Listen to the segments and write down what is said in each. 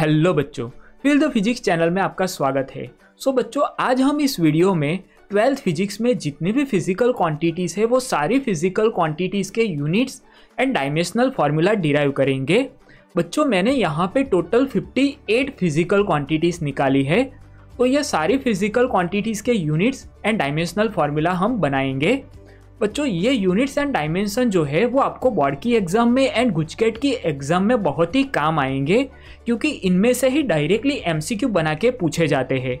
hello बच्चों field the physics channel में आपका स्वागत है सो so, बच्चों आज हम इस वीडियो में ट्वेल्थ फिजिक्स में जितनी भी फिजिकल क्वांटिटीज़ है वो सारी फिजिकल क्वांटिटीज़ के units and dimensional formula derive करेंगे बच्चों मैंने यहाँ पे टोटल 58 फिजिकल क्वांटिटीज़ निकाली है तो ये सारी फिजिकल क्वांटिटीज़ के यूनिट्स एंड डायमेंशनल फार्मूला हम बनाएंगे बच्चों ये यूनिट्स एंड डायमेंशन जो है वो आपको बोर्ड की एग्जाम में एंड गुजकेट की एग्जाम में बहुत ही काम आएंगे क्योंकि इनमें से ही डायरेक्टली एम बना के पूछे जाते हैं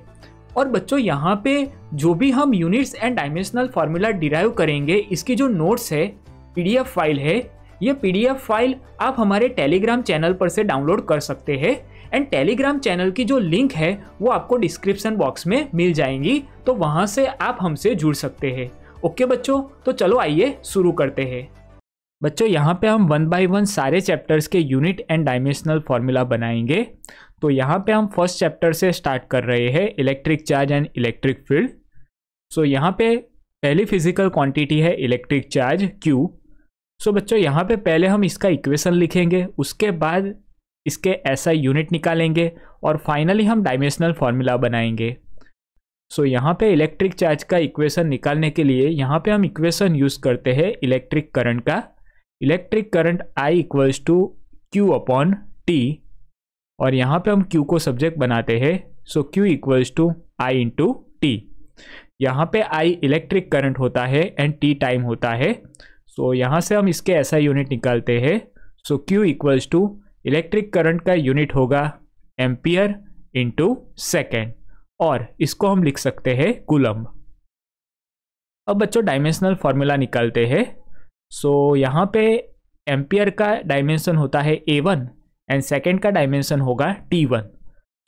और बच्चों यहाँ पे जो भी हम units and dimensional formula derive करेंगे इसकी जो नोट्स है पी फाइल है ये पी फाइल आप हमारे टेलीग्राम चैनल पर से डाउनलोड कर सकते हैं एंड टेलीग्राम चैनल की जो लिंक है वो आपको डिस्क्रिप्शन बॉक्स में मिल जाएंगी तो वहाँ से आप हमसे जुड़ सकते हैं ओके बच्चों तो चलो आइए शुरू करते हैं बच्चों यहाँ पे हम वन बाय वन सारे चैप्टर्स के यूनिट एंड डायमेंशनल फॉर्मूला बनाएंगे तो यहाँ पे हम फर्स्ट चैप्टर से स्टार्ट कर रहे हैं electric charge and electric field so यहाँ पे पहली फिजिकल क्वांटिटी है इलेक्ट्रिक चार्ज क्यू सो बच्चों यहाँ पे पहले हम इसका इक्वेशन लिखेंगे उसके बाद इसके ऐसा यूनिट निकालेंगे और फाइनली हम डायमेंशनल फार्मूला बनाएंगे सो so, यहाँ पे इलेक्ट्रिक चार्ज का इक्वेशन निकालने के लिए यहाँ पे हम इक्वेशन यूज़ करते हैं इलेक्ट्रिक करंट का electric current I equals to Q upon T और यहाँ पे हम क्यू को सब्जेक्ट बनाते हैं so Q equals to I into T यहाँ पे आई इलेक्ट्रिक करंट होता है एंड टी टाइम होता है सो so, यहाँ से हम इसके ऐसा यूनिट निकालते हैं so Q equals to electric current का यूनिट होगा एम्पियर इंटू सेकेंड और इसको हम लिख सकते हैं कुलम अब बच्चों डायमेंशनल फॉर्मूला निकालते हैं सो so, यहाँ पे एम्पियर का डायमेंशन होता है ए वन एंड सेकेंड का डायमेंशन होगा टी वन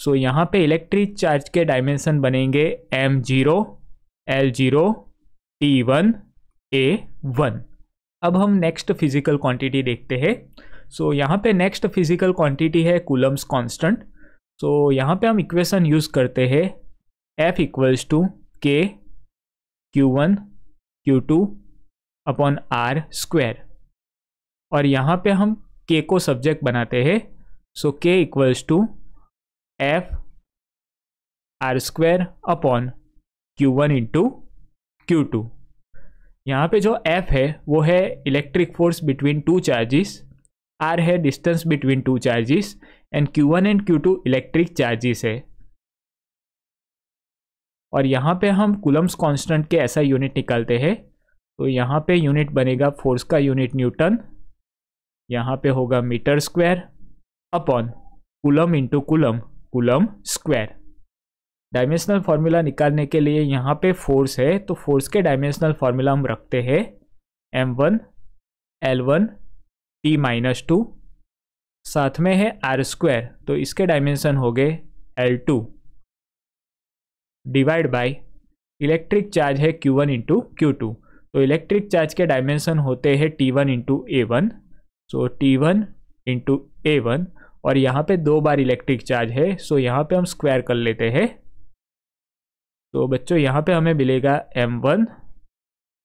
सो यहाँ पे इलेक्ट्रिक चार्ज के डायमेंशन बनेंगे M zero L zero T one A one अब हम नेक्स्ट फिजिकल क्वांटिटी देखते हैं सो so, यहाँ पे नेक्स्ट फिजिकल क्वांटिटी है कूलम्स कांस्टेंट सो यहाँ पे हम इक्वेशन यूज़ करते हैं F equals to K Q one Q two upon R square और यहाँ पे हम के को सब्जेक्ट बनाते हैं so K equals to F R square upon Q one into Q two यहाँ पे जो एफ है वो है electric force between two charges R है distance between two charges and Q one and Q two electric charges है और यहाँ पे हम कुलम्स कांस्टेंट के ऐसा यूनिट निकालते हैं तो यहाँ पे यूनिट बनेगा फोर्स का यूनिट न्यूटन यहाँ पे होगा metre square upon coulomb into coulomb coulomb square dimensional formula निकालने के लिए यहाँ पे फोर्स है तो फोर्स के डायमेंशनल फार्मूला हम रखते हैं M one L one T minus two साथ में है आर स्क्वायर तो इसके डायमेंशन हो गए L two divide by electric charge है Q one into Q two तो इलेक्ट्रिक चार्ज के डायमेंशन होते हैं T one into A one so T one into A one और यहाँ पे दो बार इलेक्ट्रिक चार्ज है सो so यहाँ पे हम स्क्वायर कर लेते हैं तो बच्चों यहाँ पे हमें मिलेगा M one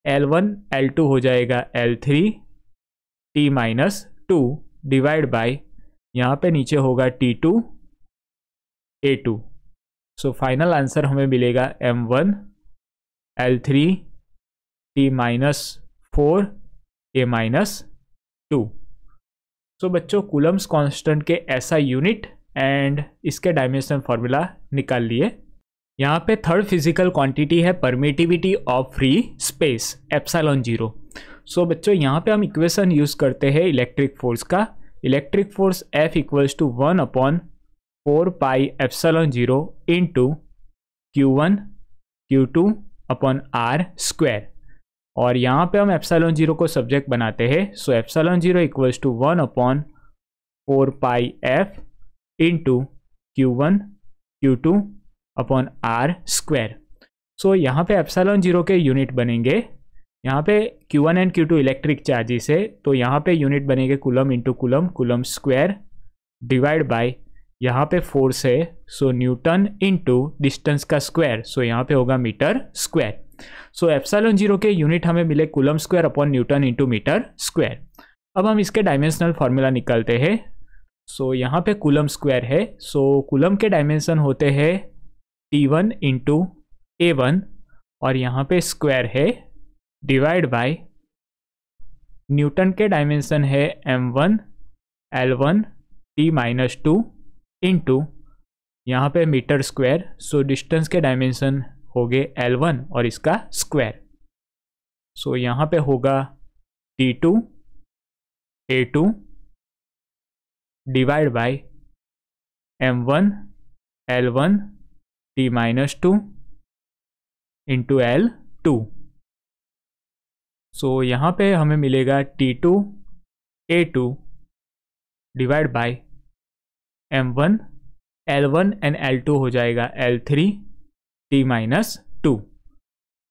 L one L two हो जाएगा L three T minus two divide by यहाँ पे नीचे होगा T two A two so final answer हमें मिलेगा M one L three T minus four A minus two so बच्चों Coulomb's constant के ऐसा यूनिट एंड इसके डायमेंशन फार्मूला निकाल लिए यहाँ पे थर्ड फिजिकल क्वांटिटी है permittivity of free space epsilon zero so बच्चों यहाँ पे हम इक्वेशन यूज़ करते हैं इलेक्ट्रिक फोर्स का electric force F equals to one upon four pi epsilon zero into Q one Q two upon R square और यहाँ पे हम एप्सलॉन जीरो को सब्जेक्ट बनाते हैं so epsilon zero equals to one upon four pi F into Q one Q two upon R square so यहाँ पे epsilon zero के यूनिट बनेंगे यहाँ पे Q one and Q two electric charges है तो यहाँ पे यूनिट बनेंगे coulomb into coulomb coulomb square divide by यहाँ पे फोर्स है सो न्यूटन इनटू डिस्टेंस का स्क्वायर सो यहाँ पे होगा मीटर स्क्वायर सो एप्सालोन जीरो के यूनिट हमें मिले coulomb square upon newton into metre square अब हम इसके डायमेंशनल फॉर्मूला निकालते हैं सो so, यहाँ पे कुलम स्क्वायर है सो so, कुलम के डायमेंशन होते हैं T one into A one और यहाँ पे स्क्वायर है डिवाइड बाय न्यूटन के डायमेंशन है M one L one T minus two into यहाँ पे मीटर स्क्वायर सो डिस्टेंस के डायमेंशन हो गए एल वन और इसका स्क्वायर सो so, यहाँ पे होगा D two A two divide by M one L one T minus two into L two so यहाँ पे हमें मिलेगा T two A two divide by M one L one and L two हो जाएगा L three T minus two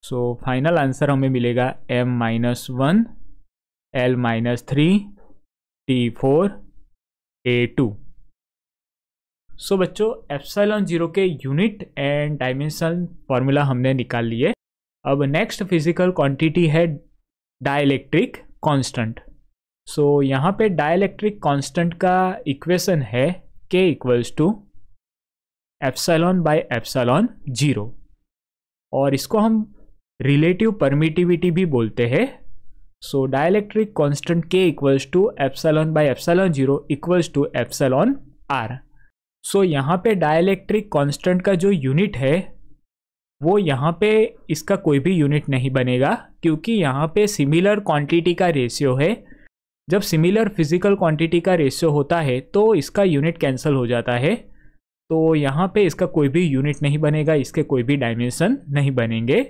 so final answer हमें मिलेगा M minus one L minus three T four A two so बच्चों epsilon zero के unit and dimension formula हमने निकाल लिए अब नेक्स्ट फिजिकल क्वांटिटी है डाइलेक्ट्रिक कांस्टेंट सो यहाँ पे डाइलेक्ट्रिक कांस्टेंट का इक्वेशन है k equals to epsilon by epsilon zero और इसको हम रिलेटिव परमिटिविटी भी बोलते हैं so dielectric constant K equals to epsilon by epsilon zero equals to epsilon R so यहाँ पे डायलैक्ट्रिक कांस्टेंट का जो यूनिट है वो यहाँ पे इसका कोई भी यूनिट नहीं बनेगा क्योंकि यहाँ पे सिमिलर क्वांटिटी का रेशियो है जब सिमिलर फिजिकल क्वांटिटी का रेशियो होता है तो इसका यूनिट कैंसिल हो जाता है तो यहाँ पे इसका कोई भी यूनिट नहीं बनेगा इसके कोई भी डायमेंशन नहीं बनेंगे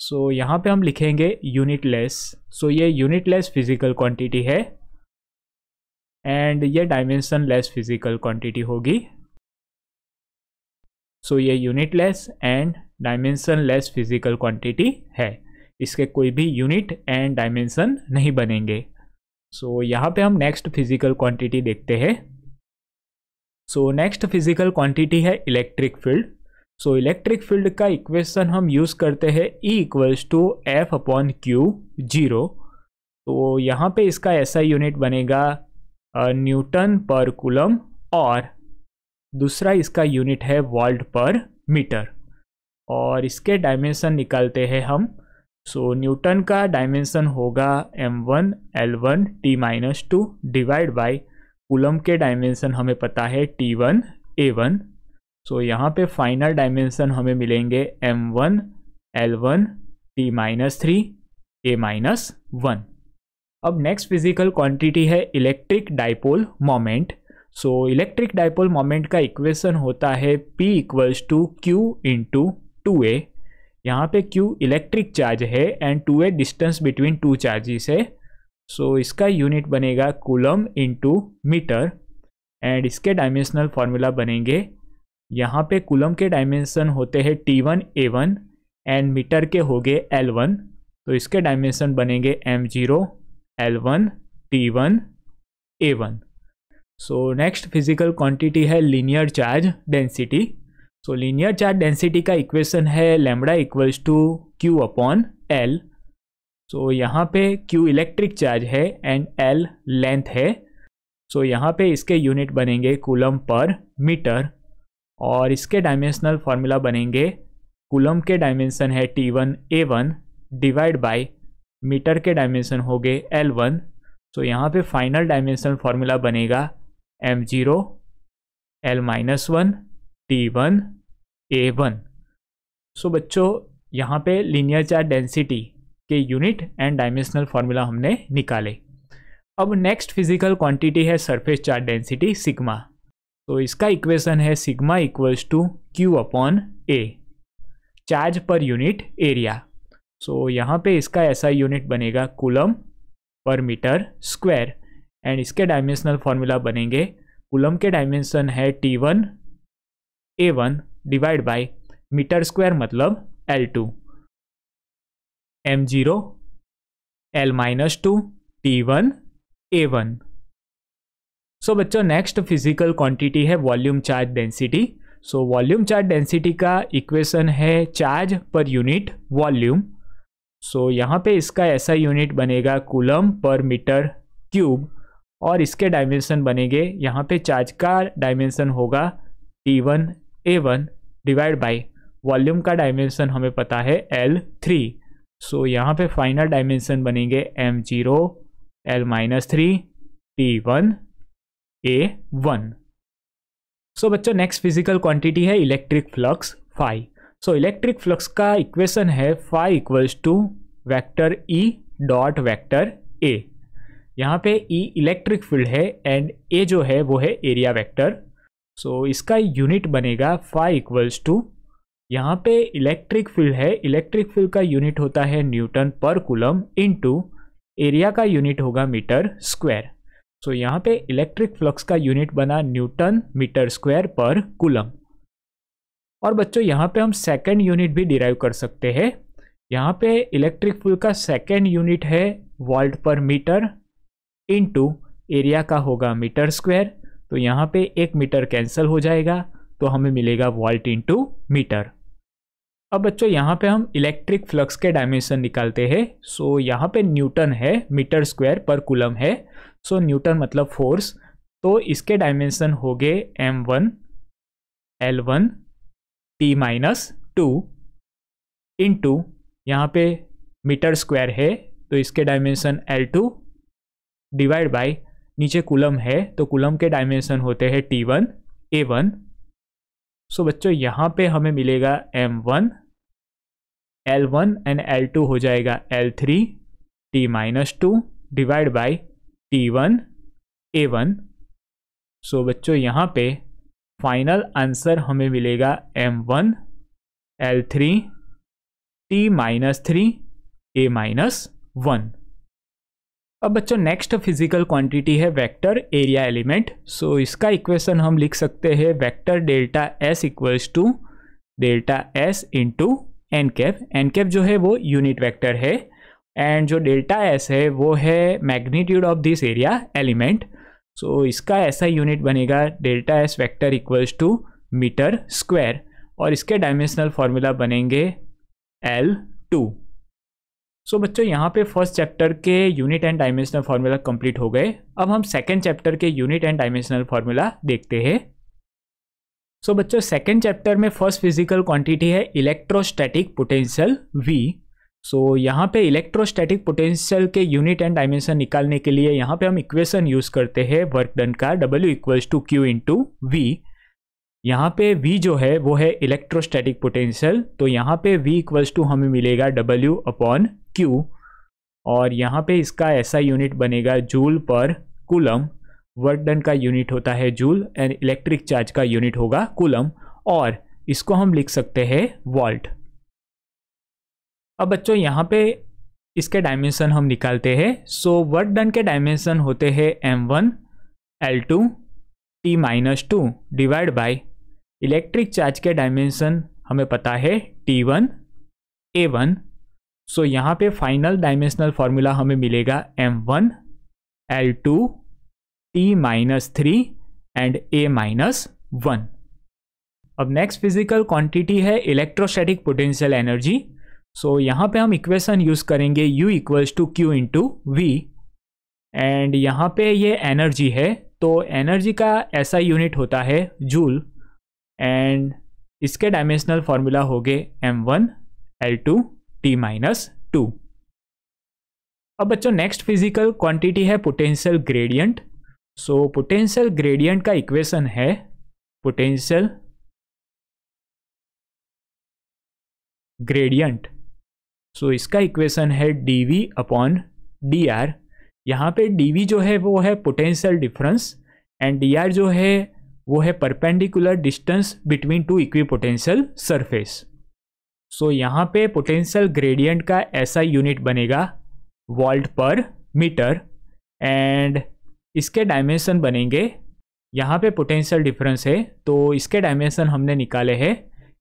सो so, यहाँ पे हम लिखेंगे यूनिट लेस सो ये यूनिट लेस फिजिकल क्वांटिटी है एंड ये डायमेंशन लेस फिजिकल क्वांटिटी होगी सो so, ये unitless and dimensionless physical quantity है इसके कोई भी यूनिट एंड डायमेंशन नहीं बनेंगे सो so, यहाँ पे हम नेक्स्ट फिजिकल क्वांटिटी देखते हैं सो नेक्स्ट फिजिकल क्वांटिटी है electric field so electric field का इक्वेशन हम यूज़ करते हैं E equals to F upon Q zero तो यहाँ पे इसका ऐसा यूनिट बनेगा न्यूटन पर कुलम और दूसरा इसका यूनिट है वॉल्ट पर मीटर और इसके डायमेंशन निकालते हैं हम सो न्यूटन का डायमेंशन होगा M one L one T minus two divide by coulomb के डायमेंशन हमें पता है T one A one so यहाँ पे फाइनल डायमेंशन हमें मिलेंगे M one L one T minus three A minus one अब नेक्स्ट फिजिकल क्वांटिटी है electric dipole moment so electric dipole moment का इक्वेशन होता है P equals to Q into two A यहाँ पे क्यू इलेक्ट्रिक चार्ज है and two A distance between two charges है so so, इसका यूनिट बनेगा कूलम इनटू मीटर एंड इसके डायमेंशनल फार्मूला बनेंगे यहाँ पे कूलम के डायमेंशन होते हैं T one A one and metre के हो गए एल वन तो इसके डायमेंशन बनेंगे M zero L one T one A one so next physical quantity है linear charge density so linear charge density का इक्वेशन है lambda equals to Q upon L so यहाँ पे क्यू इलेक्ट्रिक चार्ज है and L length है so so, यहाँ पे इसके यूनिट बनेंगे कूलम पर मीटर और इसके डायमेंशनल फार्मूला बनेंगे कूलम के डायमेंशन है T one A one divide by metre के डायमेंशन हो गए एल वन सो यहाँ पे फाइनल डायमेंशनल फार्मूला बनेगा M zero L minus one T one A one so बच्चों यहाँ पे लीनियर चार्ज डेंसिटी के यूनिट एंड डायमेंशनल फार्मूला हमने निकाले अब नेक्स्ट फिजिकल क्वांटिटी है सरफेस चार्ज डेंसिटी सिग्मा तो इसका इक्वेशन है sigma equals to Q upon A charge per unit area so यहाँ पे इसका ऐसा यूनिट बनेगा coulomb per metre square and इसके डायमेंशनल फार्मूला बनेंगे कुलम के डायमेंशन है T one A one divide by metre square मतलब L two M zero L minus two T one A one so बच्चों नेक्स्ट फिजिकल क्वांटिटी है volume charge density so volume charge density का equation है charge per unit volume so यहाँ पे इसका ऐसा unit बनेगा कूलम पर मीटर क्यूब और इसके डायमेंशन बनेंगे यहाँ पे चार्ज का डायमेंशन होगा T one A one divide by volume का डायमेंशन हमें पता है एल थ्री सो यहाँ पे फाइनल डायमेंशन बनेंगे M zero L minus three T one A one so बच्चों नेक्स्ट फिजिकल क्वांटिटी है electric flux phi so electric flux का इक्वेशन है phi equals to vector E dot vector A यहाँ पे E electric field है and A जो है वो है एरिया वेक्टर सो so, इसका यूनिट बनेगा फाइव इक्वल्स टू यहाँ पे इलेक्ट्रिक फील्ड है इलेक्ट्रिक फील्ड का यूनिट होता है newton per coulomb into area का यूनिट होगा मीटर स्क्वायर सो so, यहाँ पे इलेक्ट्रिक फ्लक्स का यूनिट बना newton metre square per coulomb और बच्चों यहाँ पे हम सेकेंड यूनिट भी डिराइव कर सकते हैं यहाँ पे इलेक्ट्रिक फील्ड का सेकेंड यूनिट है volt per metre into area का होगा मीटर स्क्वायर तो यहाँ पे एक मीटर कैंसिल हो जाएगा तो हमें मिलेगा वॉल्ट टू मीटर अब बच्चों यहाँ पे हम इलेक्ट्रिक फ्लक्स के डायमेंशन निकालते हैं सो यहाँ पे न्यूटन है मीटर स्क्वायर पर कुलम है सो न्यूटन मतलब फोर्स तो इसके डायमेंशन हो गए M one L one T minus two into यहाँ पे मीटर स्क्वायर है तो इसके dimension L two divide by नीचे कुलम है तो कुलम के डायमेंशन होते हैं T one A one so बच्चों यहाँ पे हमें मिलेगा M one L one and L two हो जाएगा L three T minus two divide by T one A one so बच्चों यहाँ पे फाइनल आंसर हमें मिलेगा M one L three T minus three A minus one अब बच्चों next physical quantity है वेक्टर एरिया एलिमेंट सो इसका equation हम लिख सकते हैं vector delta S equals to delta S into N cap N cap जो है वो यूनिट वेक्टर है एंड जो डेल्टा एस है वो है magnitude of this area element so इसका ऐसा यूनिट बनेगा delta S vector equals to metre square और इसके डायमेंशनल फॉर्मूला बनेंगे एल टू सो so, बच्चों यहाँ पे फर्स्ट चैप्टर के unit and dimensional formula complete हो गए अब हम सेकंड चैप्टर के यूनिट एंड डायमेंशनल फार्मूला देखते हैं सो so, बच्चों सेकंड चैप्टर में फर्स्ट फिजिकल क्वांटिटी है इलेक्ट्रोस्टैटिक पोटेंशियल वी सो यहाँ पे इलेक्ट्रोस्टैटिक पोटेंशियल के यूनिट एंड डायमेंशन निकालने के लिए यहाँ पे हम इक्वेशन यूज़ करते हैं वर्क डन का W equals to Q into V यहाँ पे V जो है वो है इलेक्ट्रोस्टैटिक पोटेंशियल तो यहाँ पे V इक्वल्स टू हमें मिलेगा W अपॉन Q और यहाँ पे इसका ऐसा यूनिट बनेगा joule per coulomb work done का यूनिट होता है जूल एंड इलेक्ट्रिक चार्ज का यूनिट होगा कुलम और इसको हम लिख सकते हैं वॉल्ट अब बच्चों यहाँ पे इसके डायमेंशन हम निकालते हैं सो वर्क डन के डायमेंशन होते हैं M one L two T minus two divide by electric charge के डायमेंशन हमें पता है T one A one so यहाँ पे फाइनल डायमेंशनल फॉर्मूला हमें मिलेगा M one L two T minus three and A minus one अब next physical quantity है इलेक्ट्रोस्टैटिक पोटेंशियल एनर्जी सो यहाँ पे हम इक्वेशन यूज़ करेंगे U equals to Q into we and यहाँ पे ये एनर्जी है तो एनर्जी का ऐसा यूनिट होता है जूल एंड इसके डायमेंशनल फॉर्मूला हो गए M one L two T minus two अब बच्चों नेक्स्ट फिजिकल क्वांटिटी है potential gradient so potential gradient का इक्वेशन है पोटेंशियल ग्रेडियंट सो इसका इक्वेशन है D V upon D R यहाँ पे डी वी जो है वो है potential difference and D R जो है वो है perpendicular distance between two equipotential surface so यहाँ पे पोटेंशियल ग्रेडियंट का ऐसा यूनिट बनेगा वॉल्ट पर मीटर एंड इसके डायमेंशन बनेंगे यहाँ पे पोटेंशियल डिफरेंस है तो इसके डायमेंशन हमने निकाले हैं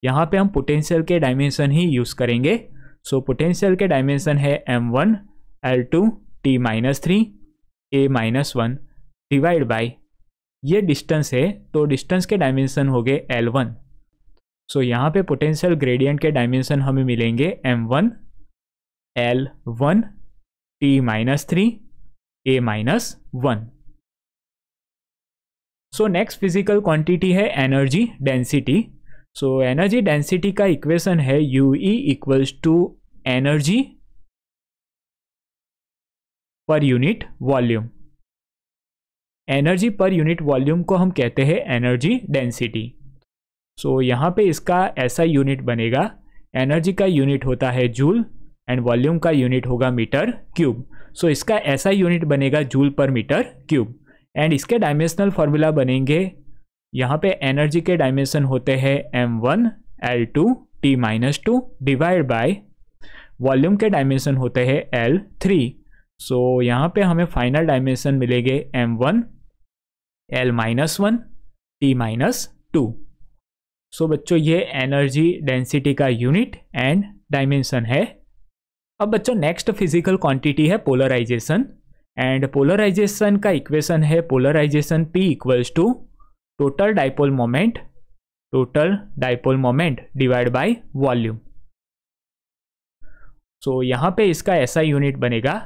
यहाँ पे हम पोटेंशियल के डायमेंशन ही यूज़ करेंगे सो so, पोटेंशियल के डायमेंशन है M one L two T minus three A minus one divide by ये डिस्टेंस है तो डिस्टेंस के डायमेंशन हो गए एल वन सो यहाँ पे पोटेंशियल ग्रेडियंट के डायमेंशन हमें मिलेंगे M one L one T minus three A minus one so next physical quantity है energy density so energy density का इक्वेशन है U E equals to energy per unit volume energy per unit volume को हम कहते हैं energy density so यहाँ पे इसका ऐसा यूनिट बनेगा एनर्जी का यूनिट होता है जूल एंड वॉल्यूम का यूनिट होगा मीटर क्यूब सो इसका ऐसा यूनिट बनेगा joule per metre cube and इसके डायमेंशनल फार्मूला बनेंगे यहाँ पे एनर्जी के डायमेंशन होते हैं M one L two T minus two divide by volume के डायमेंशन होते हैं एल थ्री सो यहाँ पे हमें फाइनल डायमेंशन मिलेंगे M one L minus one T minus two so बच्चों ये एनर्जी डेंसिटी का यूनिट एंड डायमेंशन है अब बच्चों नेक्स्ट फिजिकल क्वांटिटी है पोलराइजेशन एंड पोलराइजेशन का इक्वेशन है polarisation P equals to total dipole moment total dipole moment divide by volume so यहाँ पे इसका ऐसा यूनिट बनेगा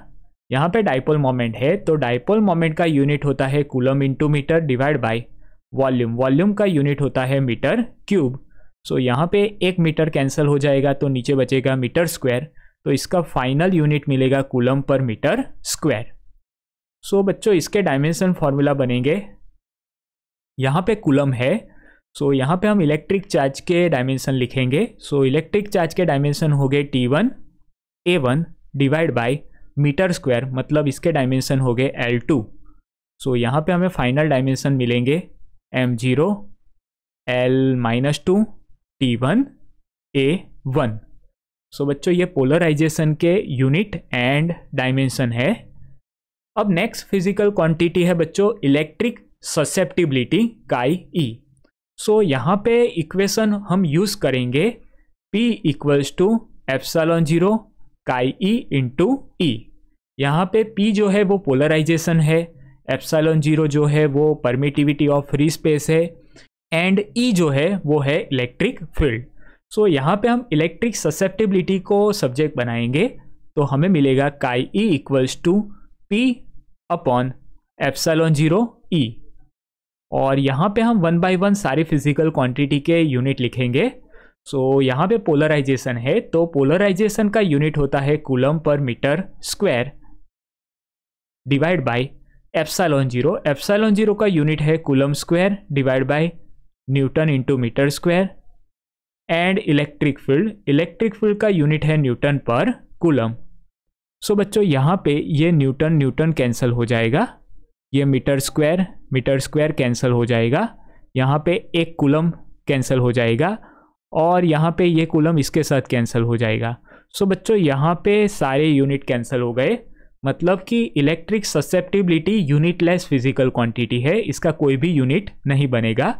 यहाँ पे डाइपोल मोमेंट है तो डाइपोल मोमेंट का यूनिट होता है coulomb into metre divide by volume volume का यूनिट होता है मीटर क्यूब सो यहाँ पे एक मीटर कैंसिल हो जाएगा तो नीचे बचेगा मीटर स्क्वायर तो इसका फाइनल यूनिट मिलेगा coulomb per metre square so बच्चों इसके डायमेंशन फॉर्मूला बनेंगे यहाँ पे कूलम है सो यहाँ पे हम इलेक्ट्रिक चार्ज के डायमेंशन लिखेंगे सो इलेक्ट्रिक चार्ज के डायमेंशन हो गए T one A one divide by metre square मतलब इसके डायमेंशन हो गए एल टू सो यहाँ पर हमें फाइनल डायमेंशन मिलेंगे M zero L minus two T one A one so बच्चों ये पोलराइजेशन के यूनिट एंड डायमेंशन है अब नेक्स्ट फिजिकल क्वांटिटी है बच्चों इलेक्ट्रिक ससेप्टिबिलिटी काई ई सो यहाँ पे इक्वेशन हम यूज़ करेंगे P equals to epsilon zero chi E into ई यहाँ पे पी जो है वो पोलराइजेशन है एप्सालोन जीरो जो है वो परमिटिविटी ऑफ फ्री स्पेस है एंड ई e जो है वो है इलेक्ट्रिक फील्ड सो यहाँ पे हम इलेक्ट्रिक ससेप्टिबिलिटी को सब्जेक्ट बनाएंगे तो हमें मिलेगा chi E equals to P upon epsilon zero E और यहाँ पे हम वन बाय वन सारी फिजिकल क्वांटिटी के यूनिट लिखेंगे सो so, यहाँ पे पोलराइजेशन है तो पोलराइजेशन का यूनिट होता है coulomb per metre square divide by epsilon zero epsilon zero का यूनिट है coulomb square divide by newton into metre square and electric field electric field का यूनिट है newton per coulomb so so, बच्चों यहाँ पे ये न्यूटन न्यूटन कैंसिल हो जाएगा ये metre square metre square cancel हो जाएगा यहाँ पे एक कुलम कैंसिल हो जाएगा और यहाँ पे ये कूलम इसके साथ कैंसिल हो जाएगा सो so, बच्चों यहाँ पे सारे यूनिट कैंसिल हो गए मतलब कि electric susceptibility unitless physical quantity है इसका कोई भी यूनिट नहीं बनेगा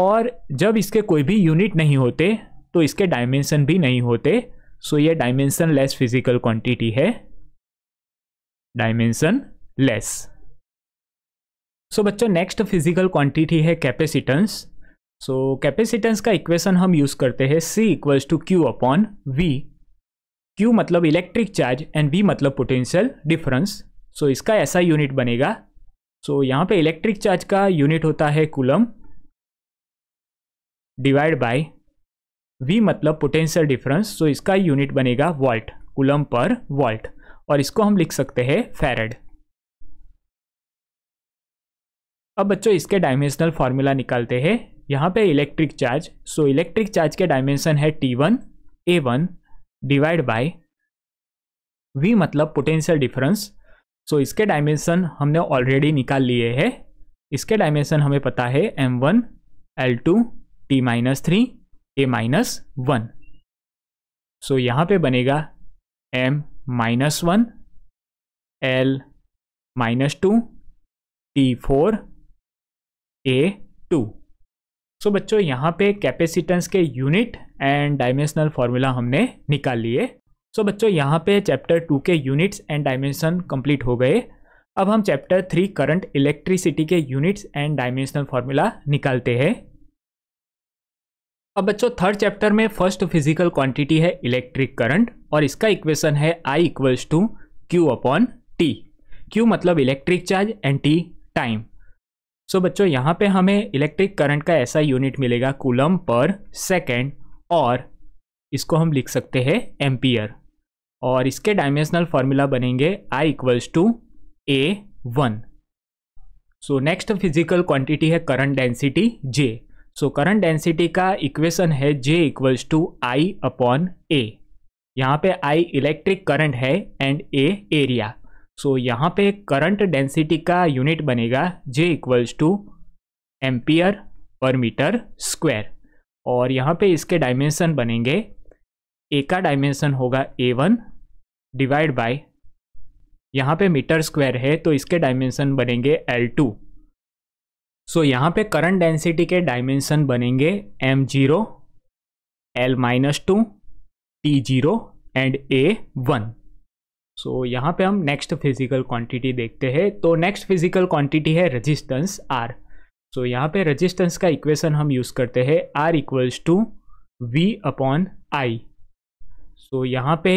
और जब इसके कोई भी यूनिट नहीं होते तो इसके डायमेंसन भी नहीं होते सो so, ये डायमेंसन लेस फिजिकल क्वांटिटी है डायमेंशन लेस सो बच्चों नेक्स्ट फिजिकल क्वांटिटी है कैपेसिटेंस सो कैपेसिटेंस का इक्वेशन हम यूज़ करते हैं C equals to Q upon V Q मतलब इलेक्ट्रिक चार्ज एंड वी मतलब पोटेंशियल डिफरेंस सो इसका ऐसा यूनिट बनेगा सो so, यहाँ पे इलेक्ट्रिक चार्ज का यूनिट होता है कुलम डिवाइड बाय वी मतलब पोटेंशियल डिफरेंस सो इसका यूनिट बनेगा वॉल्ट कुलम पर वॉल्ट और इसको हम लिख सकते हैं फेरेड अब बच्चों इसके डायमेंशनल फॉर्मूला निकालते हैं यहाँ पे electric charge so electric charge के डायमेंशन है T one A one divide by V मतलब पोटेंशियल डिफरेंस सो इसके डायमेंशन हमने ऑलरेडी निकाल लिए हैं इसके डायमेंशन हमें पता है M one L two T minus three A minus one so यहाँ पे बनेगा M minus one L minus two T four A two so so, बच्चों यहाँ पे कैपेसिटेंस के यूनिट एंड डायमेंशनल फार्मूला हमने निकाल लिए सो so, बच्चों यहाँ पे चैप्टर टू के यूनिट्स एंड डायमेंशन कंप्लीट हो गए अब हम चैप्टर थ्री करंट इलेक्ट्रिसिटी के यूनिट्स एंड डायमेंशनल फार्मूला निकालते हैं अब बच्चों थर्ड चैप्टर में फर्स्ट फिजिकल क्वांटिटी है इलेक्ट्रिक करंट और इसका इक्वेशन है I equals to Q upon T Q मतलब electric charge and T time so so, बच्चों यहाँ पे हमें इलेक्ट्रिक करंट का ऐसा यूनिट मिलेगा कूलम पर सेकेंड और इसको हम लिख सकते हैं एम्पियर और इसके डायमेंशनल फॉर्मूला बनेंगे I equals to A one so next physical quantity है current density J so current density का इक्वेशन है J equals to I upon A यहाँ पे आई इलेक्ट्रिक करंट है एंड ए एरिया सो यहाँ पे current density का unit बनेगा J equals to ampere per metre square और यहाँ पे इसके डायमेंशन बनेंगे ए का डायमेंशन होगा ए वन डिवाइड बाय यहाँ पे मीटर स्क्वायर है तो इसके डायमेंशन बनेंगे एल टू सो यहाँ पे करंट डेंसिटी के डायमेंशन बनेंगे M zero L minus two T zero and A one so so, यहाँ पे हम नेक्स्ट फिजिकल क्वांटिटी देखते हैं तो नेक्स्ट फिजिकल क्वांटिटी है रजिस्टेंस आर सो यहाँ पे रजिस्टेंस का इक्वेशन हम यूज़ करते हैं R equals to V upon I so यहाँ पे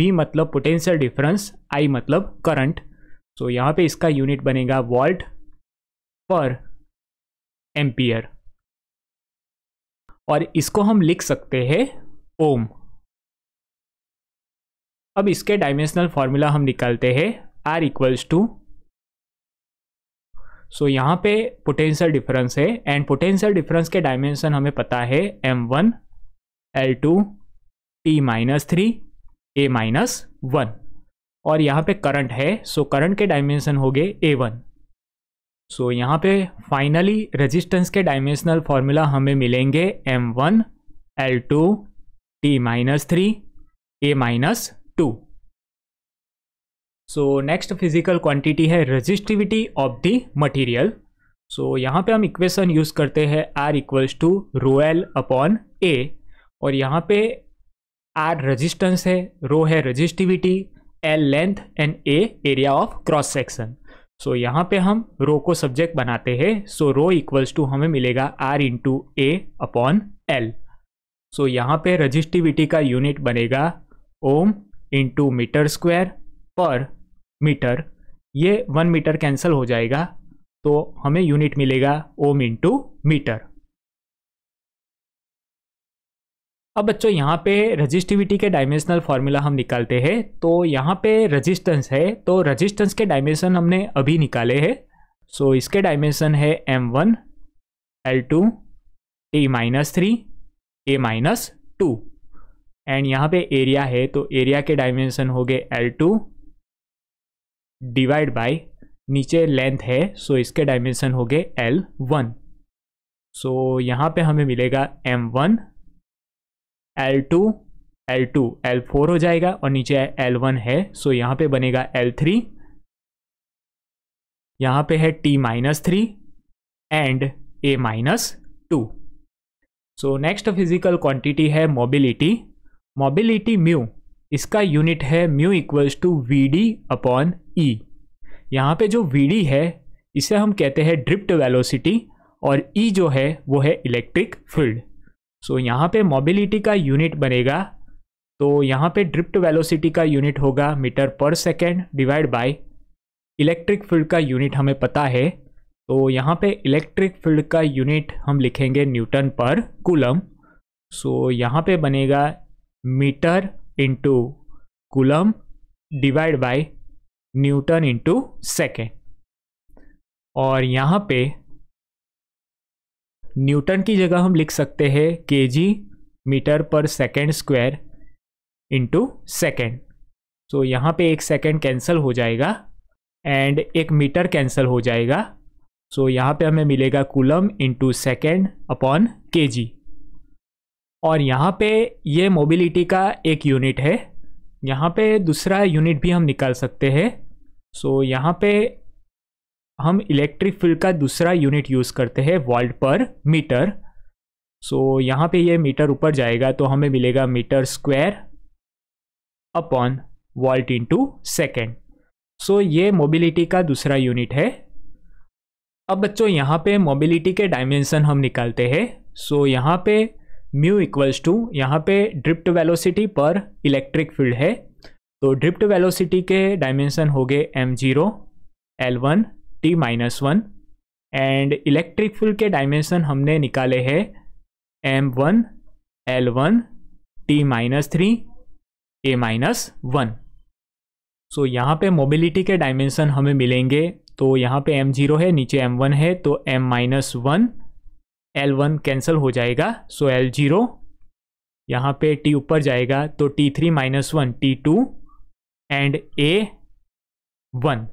वी मतलब पोटेंशियल डिफरेंस आई मतलब करंट सो so, यहाँ पे इसका यूनिट बनेगा वॉल्ट पर एम्पियर और इसको हम लिख सकते हैं ओम अब इसके डायमेंशनल फार्मूला हम निकालते हैं आर इक्वल्स टू सो यहाँ पे पोटेंशियल डिफरेंस है एंड पोटेंशियल डिफरेंस के डायमेंशन हमें पता है M one L two T minus three A minus one और यहाँ पे करंट है सो so करंट के डायमेंशन हो गए ए वन सो यहाँ पे फाइनली रेजिस्टेंस के डायमेंशनल फार्मूला हमें मिलेंगे M one L two T minus three A minus two so next physical quantity है resistivity of the material so यहाँ पे हम इक्वेशन यूज़ करते हैं R equals to rho L upon A और यहाँ पे आर रजिस्टेंस है रो है resistivity L length and A area of cross section so यहाँ पे हम रो को सब्जेक्ट बनाते हैं सो रो इक्वल्स टू हमें मिलेगा R into A upon L so यहाँ पे रजिस्टिविटी का यूनिट बनेगा ohm into metre square per metre ये वन मीटर कैंसिल हो जाएगा तो हमें यूनिट मिलेगा ओम इंटू मीटर अब बच्चों यहाँ पे रजिस्टिविटी के डायमेंशनल फार्मूला हम निकालते हैं तो यहाँ पे रजिस्टेंस है तो रजिस्टेंस के डायमेंशन हमने अभी निकाले हैं सो so, इसके डायमेंशन है M one L two A minus three A minus two and यहाँ पे एरिया है तो एरिया के डायमेंशन हो गए एल टू डिवाइड बाई नीचे लेंथ है सो इसके डायमेंशन हो गए एल वन सो यहाँ पे हमें मिलेगा M one L two L two L four हो जाएगा और नीचे एल वन है सो यहां यहाँ पे बनेगा एल थ्री यहाँ पे है T minus three and A minus two so next physical quantity है मोबिलिटी मोबिलिटी म्यू इसका यूनिट है mu equals to V D upon E यहाँ पे जो वी डी है इसे हम कहते हैं ड्रिफ्ट वेलोसिटी और ई e जो है वो है इलेक्ट्रिक फील्ड सो यहाँ पे मोबिलिटी का यूनिट बनेगा तो यहाँ पे ड्रिफ्ट वेलोसिटी का यूनिट होगा metre per second divide by electric field का यूनिट हमें पता है तो यहाँ पे इलेक्ट्रिक फील्ड का यूनिट हम लिखेंगे न्यूटन पर कूलम सो यहाँ पे बनेगा metre into coulomb divide by newton into second और यहाँ पे न्यूटन की जगह हम लिख सकते हैं K G metre per second square into second so तो यहाँ पे एक सेकेंड कैंसिल हो जाएगा एंड एक मीटर कैंसिल हो जाएगा सो तो so, यहाँ पे हमें मिलेगा कुलम इंटू सेकेंड अपॉन के जी और यहाँ पे ये मोबिलिटी का एक यूनिट है यहाँ पे दूसरा यूनिट भी हम निकाल सकते हैं सो so, यहाँ पे हम इलेक्ट्रिक फील्ड का दूसरा यूनिट यूज़ करते हैं vault per metre so so, यहाँ पे ये मीटर ऊपर जाएगा तो हमें मिलेगा metre square upon volt into second so ये मोबिलिटी का दूसरा यूनिट है अब बच्चों यहाँ पे मोबिलिटी के डायमेंसन हम निकालते हैं सो so, यहाँ पर म्यू इक्वल्स टू यहाँ पे drift velocity per electric field है तो ड्रिप्ट वेलोसिटी के डायमेंशन हो गए M zero L one T minus one and electric field के डायमेंशन हमने निकाले हैं M one L one T minus three A minus one so यहाँ पे मोबिलिटी के डायमेंशन हमें मिलेंगे तो यहाँ पे एम जीरो है नीचे एम वन है तो M minus one L one cancel हो जाएगा सो एल जीरो यहाँ पे टी ऊपर जाएगा तो T three minus one T two and A one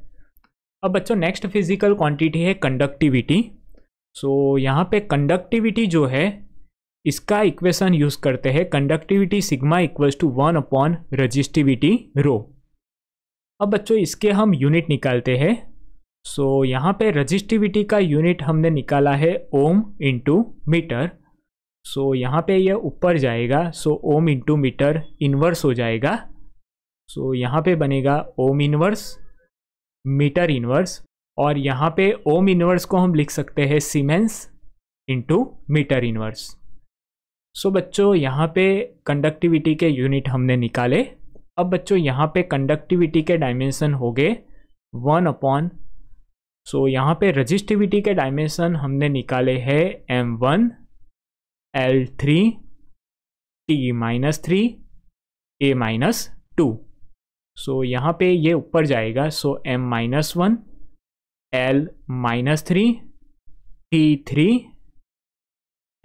अब बच्चों नेक्स्ट फिजिकल क्वांटिटी है कंडक्टिविटी सो so, यहाँ पे कंडक्टिविटी जो है इसका इक्वेशन यूज़ करते हैं conductivity sigma equals to one upon resistivity rho अब बच्चों इसके हम यूनिट निकालते हैं सो so, यहाँ पे रजिस्टिविटी का यूनिट हमने निकाला है ओम इंटू मीटर सो यहाँ पे ये यह ऊपर जाएगा so so, ohm into metre inverse हो जाएगा सो so, यहाँ पे बनेगा ओम इन्वर्स मीटर इन्वर्स और यहाँ पे ओम इन्वर्स को हम लिख सकते हैं siemens into metre inverse so बच्चों यहाँ पे कंडक्टिविटी के यूनिट हमने निकाले अब बच्चों यहाँ पे कंडक्टिविटी के डायमेंशन हो गए वन अपॉन सो so, यहाँ पे रजिस्टिविटी के डायमेंशन हमने निकाले हैं M one L three T minus three A minus two so यहाँ पे ये ऊपर जाएगा so M minus one L minus three T three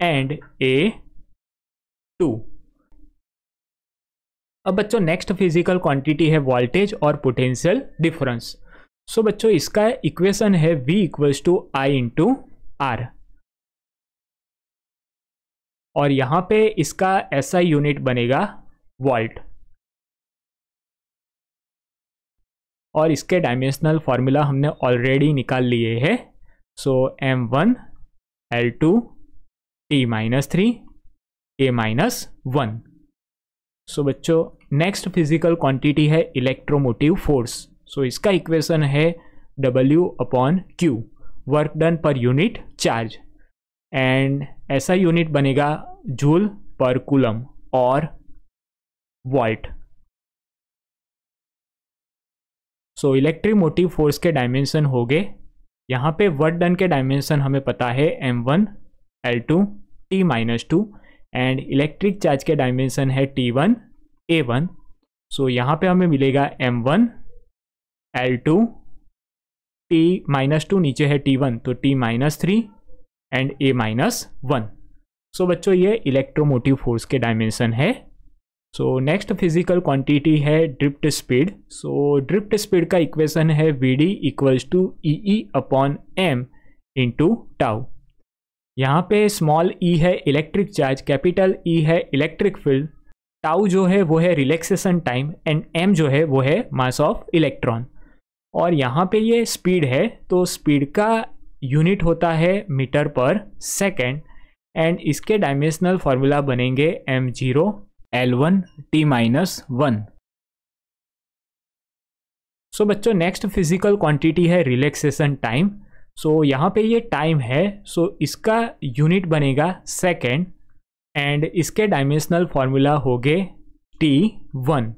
and A two अब बच्चों नेक्स्ट फिजिकल क्वांटिटी है वोल्टेज और पोटेंशियल डिफरेंस सो so, बच्चों इसका इक्वेशन है v equals to I into R और यहां पे इसका ऐसा यूनिट बनेगा वॉल्ट और इसके डायमेंशनल फॉर्मूला हमने ऑलरेडी निकाल लिए हैं so M one L two T minus three A minus one so बच्चों नेक्स्ट फिजिकल क्वांटिटी है इलेक्ट्रोमोटिव फोर्स सो so, इसका इक्वेशन है W upon Q work done per unit charge and ऐसा unit बनेगा joule per coulomb और volt so electric motive force के dimension हो गए यहाँ पे वर्क डन के डायमेंशन हमें पता है M one L two T minus two and electric charge के डायमेंशन है T one A one so यहाँ पे हमें मिलेगा M one L two T minus two नीचे है टी वन तो T minus three and A minus one so बच्चों ये इलेक्ट्रोमोटिव फोर्स के डायमेंशन है सो नेक्स्ट फिजिकल क्वांटिटी है drift speed so drift speed का इक्वेशन है V D equals to E E upon M into tau यहाँ पे small E e है इलेक्ट्रिक चार्ज कैपिटल ई है इलेक्ट्रिक फील्ड टाउ जो है वो है रिलैक्सेशन टाइम एंड एम जो है वो है मास ऑफ इलेक्ट्रॉन और यहाँ पे ये स्पीड है तो स्पीड का यूनिट होता है मीटर पर सेकेंड एंड इसके डायमेंशनल फार्मूला बनेंगे M zero L one T minus one so बच्चों नेक्स्ट फिजिकल क्वांटिटी है रिलैक्सेशन टाइम सो यहाँ पे ये टाइम है सो so इसका यूनिट बनेगा सेकेंड एंड इसके डायमेंशनल फार्मूला हो गए T one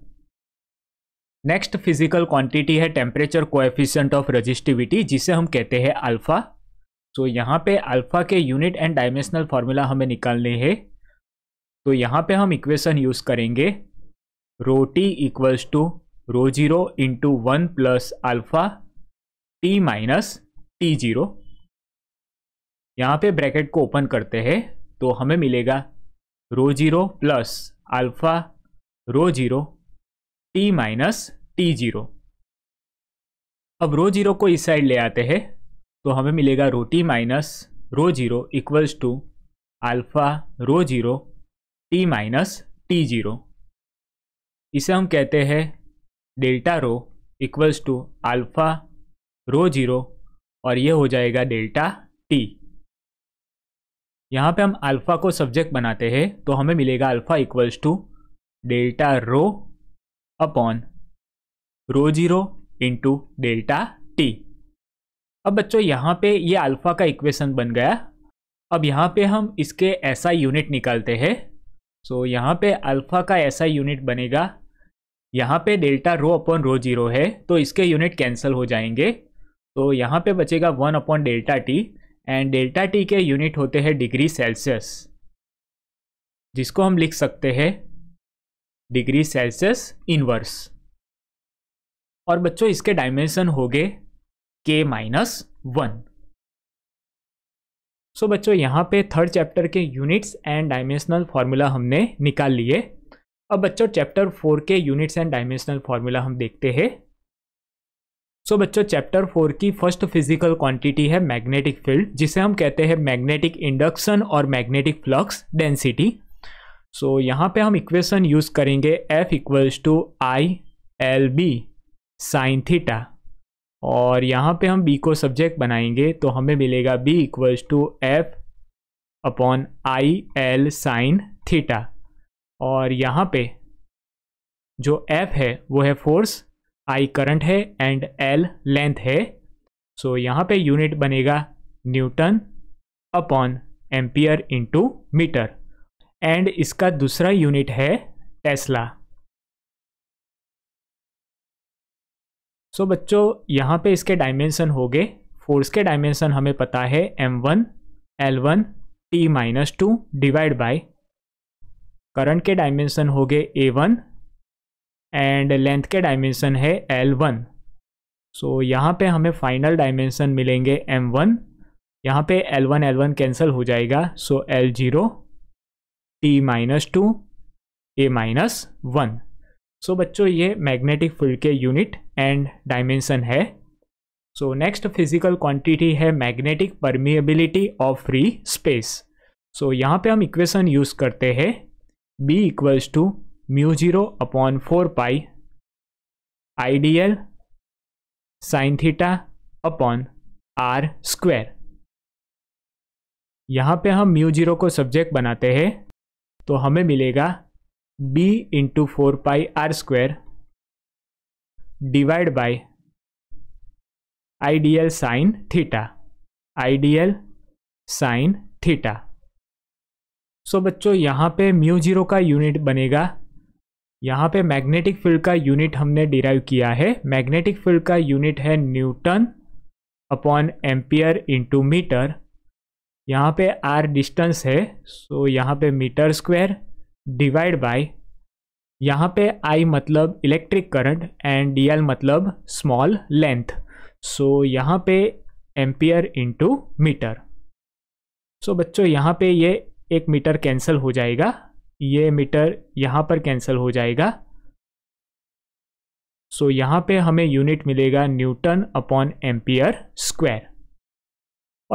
next physical quantity है टेम्परेचर कोएफिशिएंट ऑफ रजिस्टिविटी जिसे हम कहते हैं अल्फा तो यहाँ पे अल्फा के यूनिट एंड डायमेंशनल फार्मूला हमें निकालने हैं तो यहाँ पे हम इक्वेशन यूज़ करेंगे rho T equals to rho zero into one plus alpha T minus T zero यहाँ पे ब्रैकेट को ओपन करते हैं तो हमें मिलेगा rho zero plus alpha rho zero T minus T zero अब रो जीरो को इस साइड ले आते हैं तो हमें मिलेगा rho T minus rho zero equals to alpha rho zero T minus T zero इसे हम कहते हैं delta rho equals to alpha rho zero और ये हो जाएगा डेल्टा टी यहाँ पे हम अल्फ़ा को सब्जेक्ट बनाते हैं तो हमें मिलेगा alpha equals to delta rho upon rho zero into delta T अब बच्चों यहाँ पे ये अल्फ़ा का इक्वेशन बन गया अब यहाँ पे हम इसके ऐसा यूनिट निकालते हैं सो so, यहाँ पे अल्फ़ा का ऐसा यूनिट बनेगा यहाँ पे delta rho upon rho zero है तो इसके यूनिट कैंसिल हो जाएंगे तो यहाँ पे बचेगा one upon delta T and delta T के यूनिट होते हैं डिग्री सेल्सियस जिसको हम लिख सकते हैं डिग्री सेल्सियस इनवर्स और बच्चों इसके डायमेंशन हो गए के माइनस वन सो बच्चों यहाँ पे थर्ड चैप्टर के यूनिट्स एंड डायमेंशनल फार्मूला हमने निकाल लिए अब बच्चों चैप्टर फोर के यूनिट्स एंड डायमेंशनल फार्मूला हम देखते हैं सो so, बच्चों चैप्टर फोर की फर्स्ट फिजिकल क्वांटिटी है मैग्नेटिक फील्ड जिसे हम कहते हैं मैग्नेटिक इंडक्शन और मैग्नेटिक फ्लक्स डेंसिटी सो यहाँ पे हम इक्वेशन यूज़ करेंगे F equals to I L B sine theta और यहाँ पे हम बी को सब्जेक्ट बनाएंगे तो हमें मिलेगा B equals to F upon I L sine theta और यहाँ पे जो एफ है वो है फोर्स आई करंट है एंड एल लेंथ है सो so, यहाँ पे यूनिट बनेगा newton upon ampere into metre एंड इसका दूसरा यूनिट है टेस्ला सो so, बच्चों यहाँ पे इसके डायमेंसन हो गए फोर्स के डायमेंसन हमें पता है M one L one T minus two divide by current के डायमेंसन हो गए ए वन एंड लेंथ के डायमेंसन है एल वन सो यहाँ पे हमें फाइनल डायमेंसन मिलेंगे एम वन यहाँ पे L one L one cancel हो जाएगा so L zero T minus two A minus one so so, बच्चों ये मैग्नेटिक फील्ड के यूनिट एंड डायमेंशन है सो नेक्स्ट फिजिकल क्वांटिटी है magnetic permeability of free space so यहाँ पे हम इक्वेशन यूज़ करते हैं b equals to mu zero upon four pi I D L sine theta upon R square यहाँ पे हम म्यू जीरो को सब्जेक्ट बनाते हैं तो हमें मिलेगा B into four pi R square divide by ideal sine theta ideal sine theta so बच्चों यहाँ पे म्यू जीरो का यूनिट बनेगा यहाँ पे मैग्नेटिक फील्ड का यूनिट हमने डिराइव किया है मैग्नेटिक फील्ड का यूनिट है newton upon ampere into metre यहाँ पे आर डिस्टेंस है सो so यहाँ पे मीटर स्क्वायर डिवाइड बाय यहाँ पे आई मतलब इलेक्ट्रिक करंट एंड डी मतलब स्मॉल लेंथ सो यहाँ पे एम्पियर इंटू मीटर सो बच्चों यहाँ पे ये एक मीटर कैंसिल हो जाएगा ये मीटर यहाँ पर कैंसिल हो जाएगा सो so, यहाँ पे हमें यूनिट मिलेगा न्यूटन अपॉन एम्पियर स्क्वायर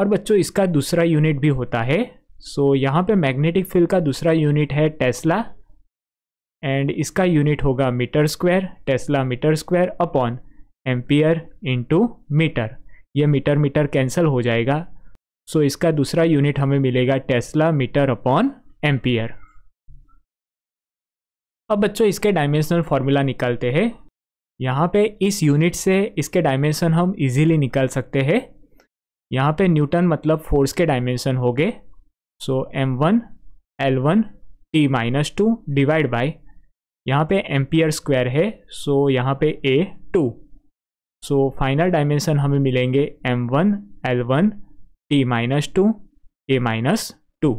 और बच्चों इसका दूसरा यूनिट भी होता है सो so, यहाँ पे मैग्नेटिक फील्ड का दूसरा यूनिट है टेस्ला एंड इसका यूनिट होगा metre square tesla metre square upon ampere into metre ये मीटर मीटर कैंसिल हो जाएगा सो so, इसका दूसरा यूनिट हमें मिलेगा टेस्ला मीटर अपॉन एम्पियर अब बच्चों इसके डायमेंशनल फॉर्मूला निकालते हैं यहाँ पे इस यूनिट से इसके डायमेंशन हम इजीली निकाल सकते हैं यहाँ पे न्यूटन मतलब फोर्स के डायमेंशन हो गए so M one L one T minus two divide by यहाँ पे एम्पियर स्क्वायर है सो so यहाँ पे A two so final dimension हमें मिलेंगे M one L one T minus two A minus two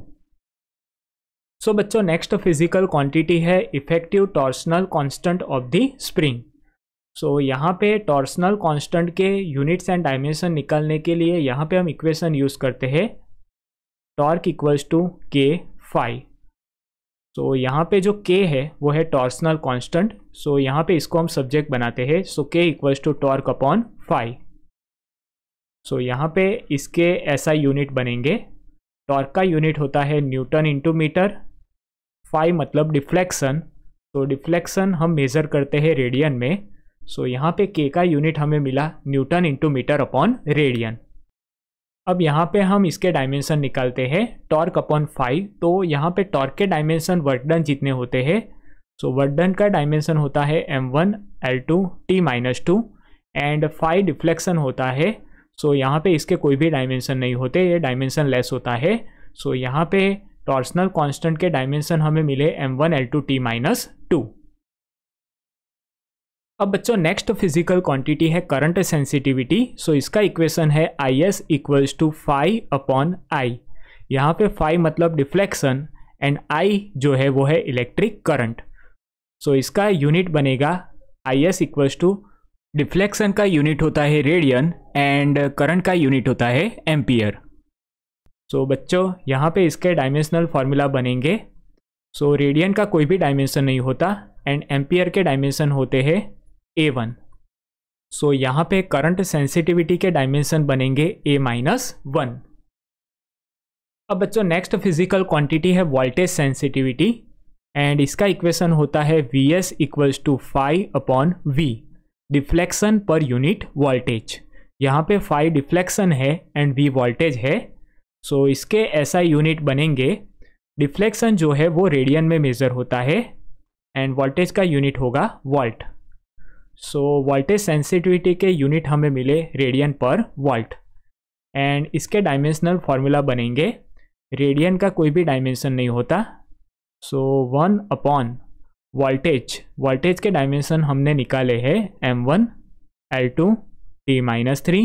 so बच्चों नेक्स्ट फिजिकल क्वांटिटी है effective torsional constant of the spring so यहाँ पे टॉर्सनल कांस्टेंट के यूनिट्स एंड डायमेंशन निकालने के लिए यहाँ पे हम इक्वेशन यूज़ करते हैं torque equals to K phi so यहाँ पे जो के है वो है टॉर्सनल कांस्टेंट सो यहाँ पे इसको हम सब्जेक्ट बनाते हैं so K equals to torque upon phi so यहाँ पे इसके ऐसा यूनिट बनेंगे टॉर्क का यूनिट होता है न्यूटन इंटू मीटर फाइव मतलब डिफ्लेक्शन तो डिफ्लेक्शन हम मेज़र करते हैं रेडियन में सो so, यहाँ पे के का यूनिट हमें मिला newton into metre upon radian अब यहाँ पे हम इसके डायमेंशन निकालते हैं टॉर्क अपॉन फाइव तो यहाँ पे टॉर्क के डायमेंशन वर्डन जितने होते हैं सो so, का डायमेंशन होता है M one L two T minus two and phi deflection होता है सो so, यहाँ पे इसके कोई भी डायमेंशन नहीं होते ये डायमेंशन लेस होता है सो so, यहाँ पे टॉर्सनल कॉन्स्टेंट के डायमेंशन हमें मिले M one L two T minus two अब बच्चों नेक्स्ट फिजिकल क्वांटिटी है करंट सेंसिटिविटी सो इसका इक्वेशन है I S equals to phi upon I यहाँ पे फाइव मतलब डिफ्लेक्शन एंड आई जो है वो है इलेक्ट्रिक करंट सो इसका यूनिट बनेगा I S equals to deflection का यूनिट होता है रेडियन एंड करंट का यूनिट होता है एम्पियर सो so, बच्चों यहाँ पे इसके डायमेंशनल फार्मूला बनेंगे सो so, रेडियन का कोई भी डायमेंशन नहीं होता एंड एम्पियर के डायमेंशन होते हैं ए वन सो यहाँ पे करंट सेंसिटिविटी के डायमेंशन बनेंगे ए माइनस वन अब बच्चों नेक्स्ट फिजिकल क्वांटिटी है वोल्टेज सेंसिटिविटी एंड इसका इक्वेशन होता है V S equals to phi upon V deflection per unit voltage यहाँ पे फाइव डिफ्लेक्शन है एंड वी वोल्टेज है सो so इसके ऐसा यूनिट बनेंगे डिफ्लेक्शन जो है वो रेडियन में मेज़र होता है एंड वोल्टेज का यूनिट होगा वोल्ट सो वोल्टेज सेंसिटिविटी के यूनिट हमें मिले रेडियन पर वोल्ट एंड इसके डायमेंशनल फार्मूला बनेंगे रेडियन का कोई भी डायमेंशन नहीं होता so one upon voltage voltage के डायमेंशन हमने निकाले हैं M one L two T minus three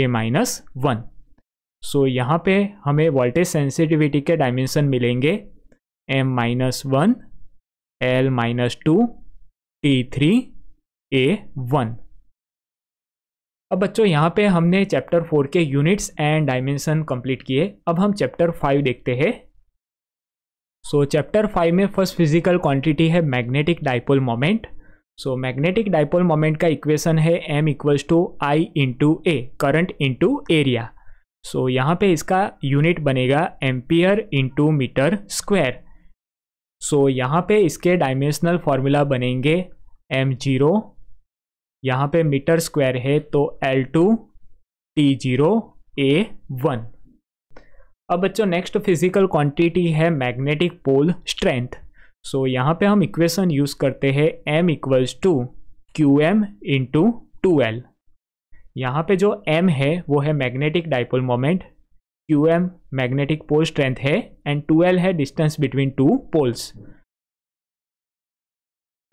A minus one so यहाँ पे हमें वोल्टेज सेंसिटिविटी के डायमेंशन मिलेंगे M minus one L minus two T three ए वन अब बच्चों यहाँ पे हमने चैप्टर फोर के यूनिट्स एंड डायमेंशन कंप्लीट किए अब हम चैप्टर फाइव देखते हैं सो चैप्टर फाइव में फर्स्ट फिजिकल क्वांटिटी है magnetic dipole moment so magnetic dipole moment का इक्वेशन है M equals to I into A current into area so यहाँ पे इसका यूनिट बनेगा ampere into metre square so यहाँ पे इसके डायमेंशनल फॉर्मूला बनेंगे एम जीरो यहाँ पे मीटर स्क्वायर है तो L two T zero A one अब बच्चों नेक्स्ट फिजिकल क्वांटिटी है मैग्नेटिक पोल स्ट्रेंथ सो यहाँ पे हम इक्वेशन यूज़ करते हैं m equals to Q M into two L यहाँ पे जो m है वो है magnetic dipole moment Q M magnetic pole strength है एंड टू एल है डिस्टेंस बिटवीन टू पोल्स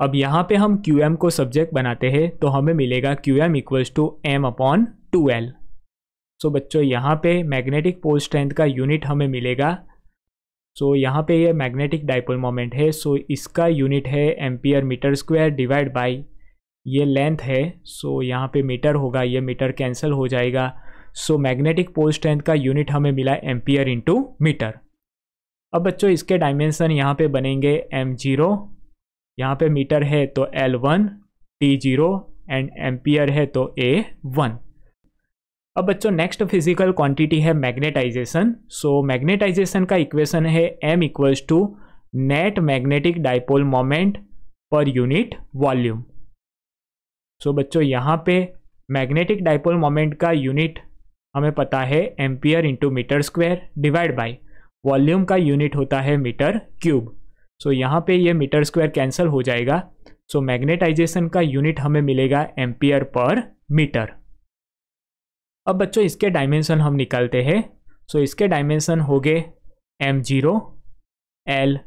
अब यहाँ पे हम क्यू एम को सब्जेक्ट बनाते हैं तो हमें मिलेगा Q M equals to M upon two L so बच्चों यहाँ पे मैग्नेटिक पोल स्ट्रेंथ का यूनिट हमें मिलेगा सो so, यहाँ पे ये मैग्नेटिक डाइपोल मोमेंट है सो so, इसका यूनिट है ampere metre square divide by ये लेंथ है सो so, यहाँ पे मीटर होगा ये मीटर कैंसिल हो जाएगा सो मैग्नेटिक पोल स्ट्रेंथ का यूनिट हमें मिला एम्पियर इंटू मीटर अब बच्चों इसके डायमेंसन यहाँ पे बनेंगे एम जीरो यहाँ पे मीटर है तो L one T zero and ampere है तो ए वन अब बच्चों नेक्स्ट फिजिकल क्वांटिटी है मैग्नेटाइजेशन सो मैग्नेटाइजेशन का इक्वेशन है M equals to net magnetic dipole moment per unit volume so बच्चों यहाँ पे मैग्नेटिक डाइपोल मोमेंट का यूनिट हमें पता है ampere into metre square divide by volume का यूनिट होता है मीटर क्यूब सो so, यहाँ पे ये मीटर स्क्वायर कैंसिल हो जाएगा सो so, मैग्नेटाइजेशन का यूनिट हमें मिलेगा एम्पियर पर मीटर अब बच्चों इसके डायमेंशन हम निकालते हैं सो so, इसके डायमेंशन हो गए M zero L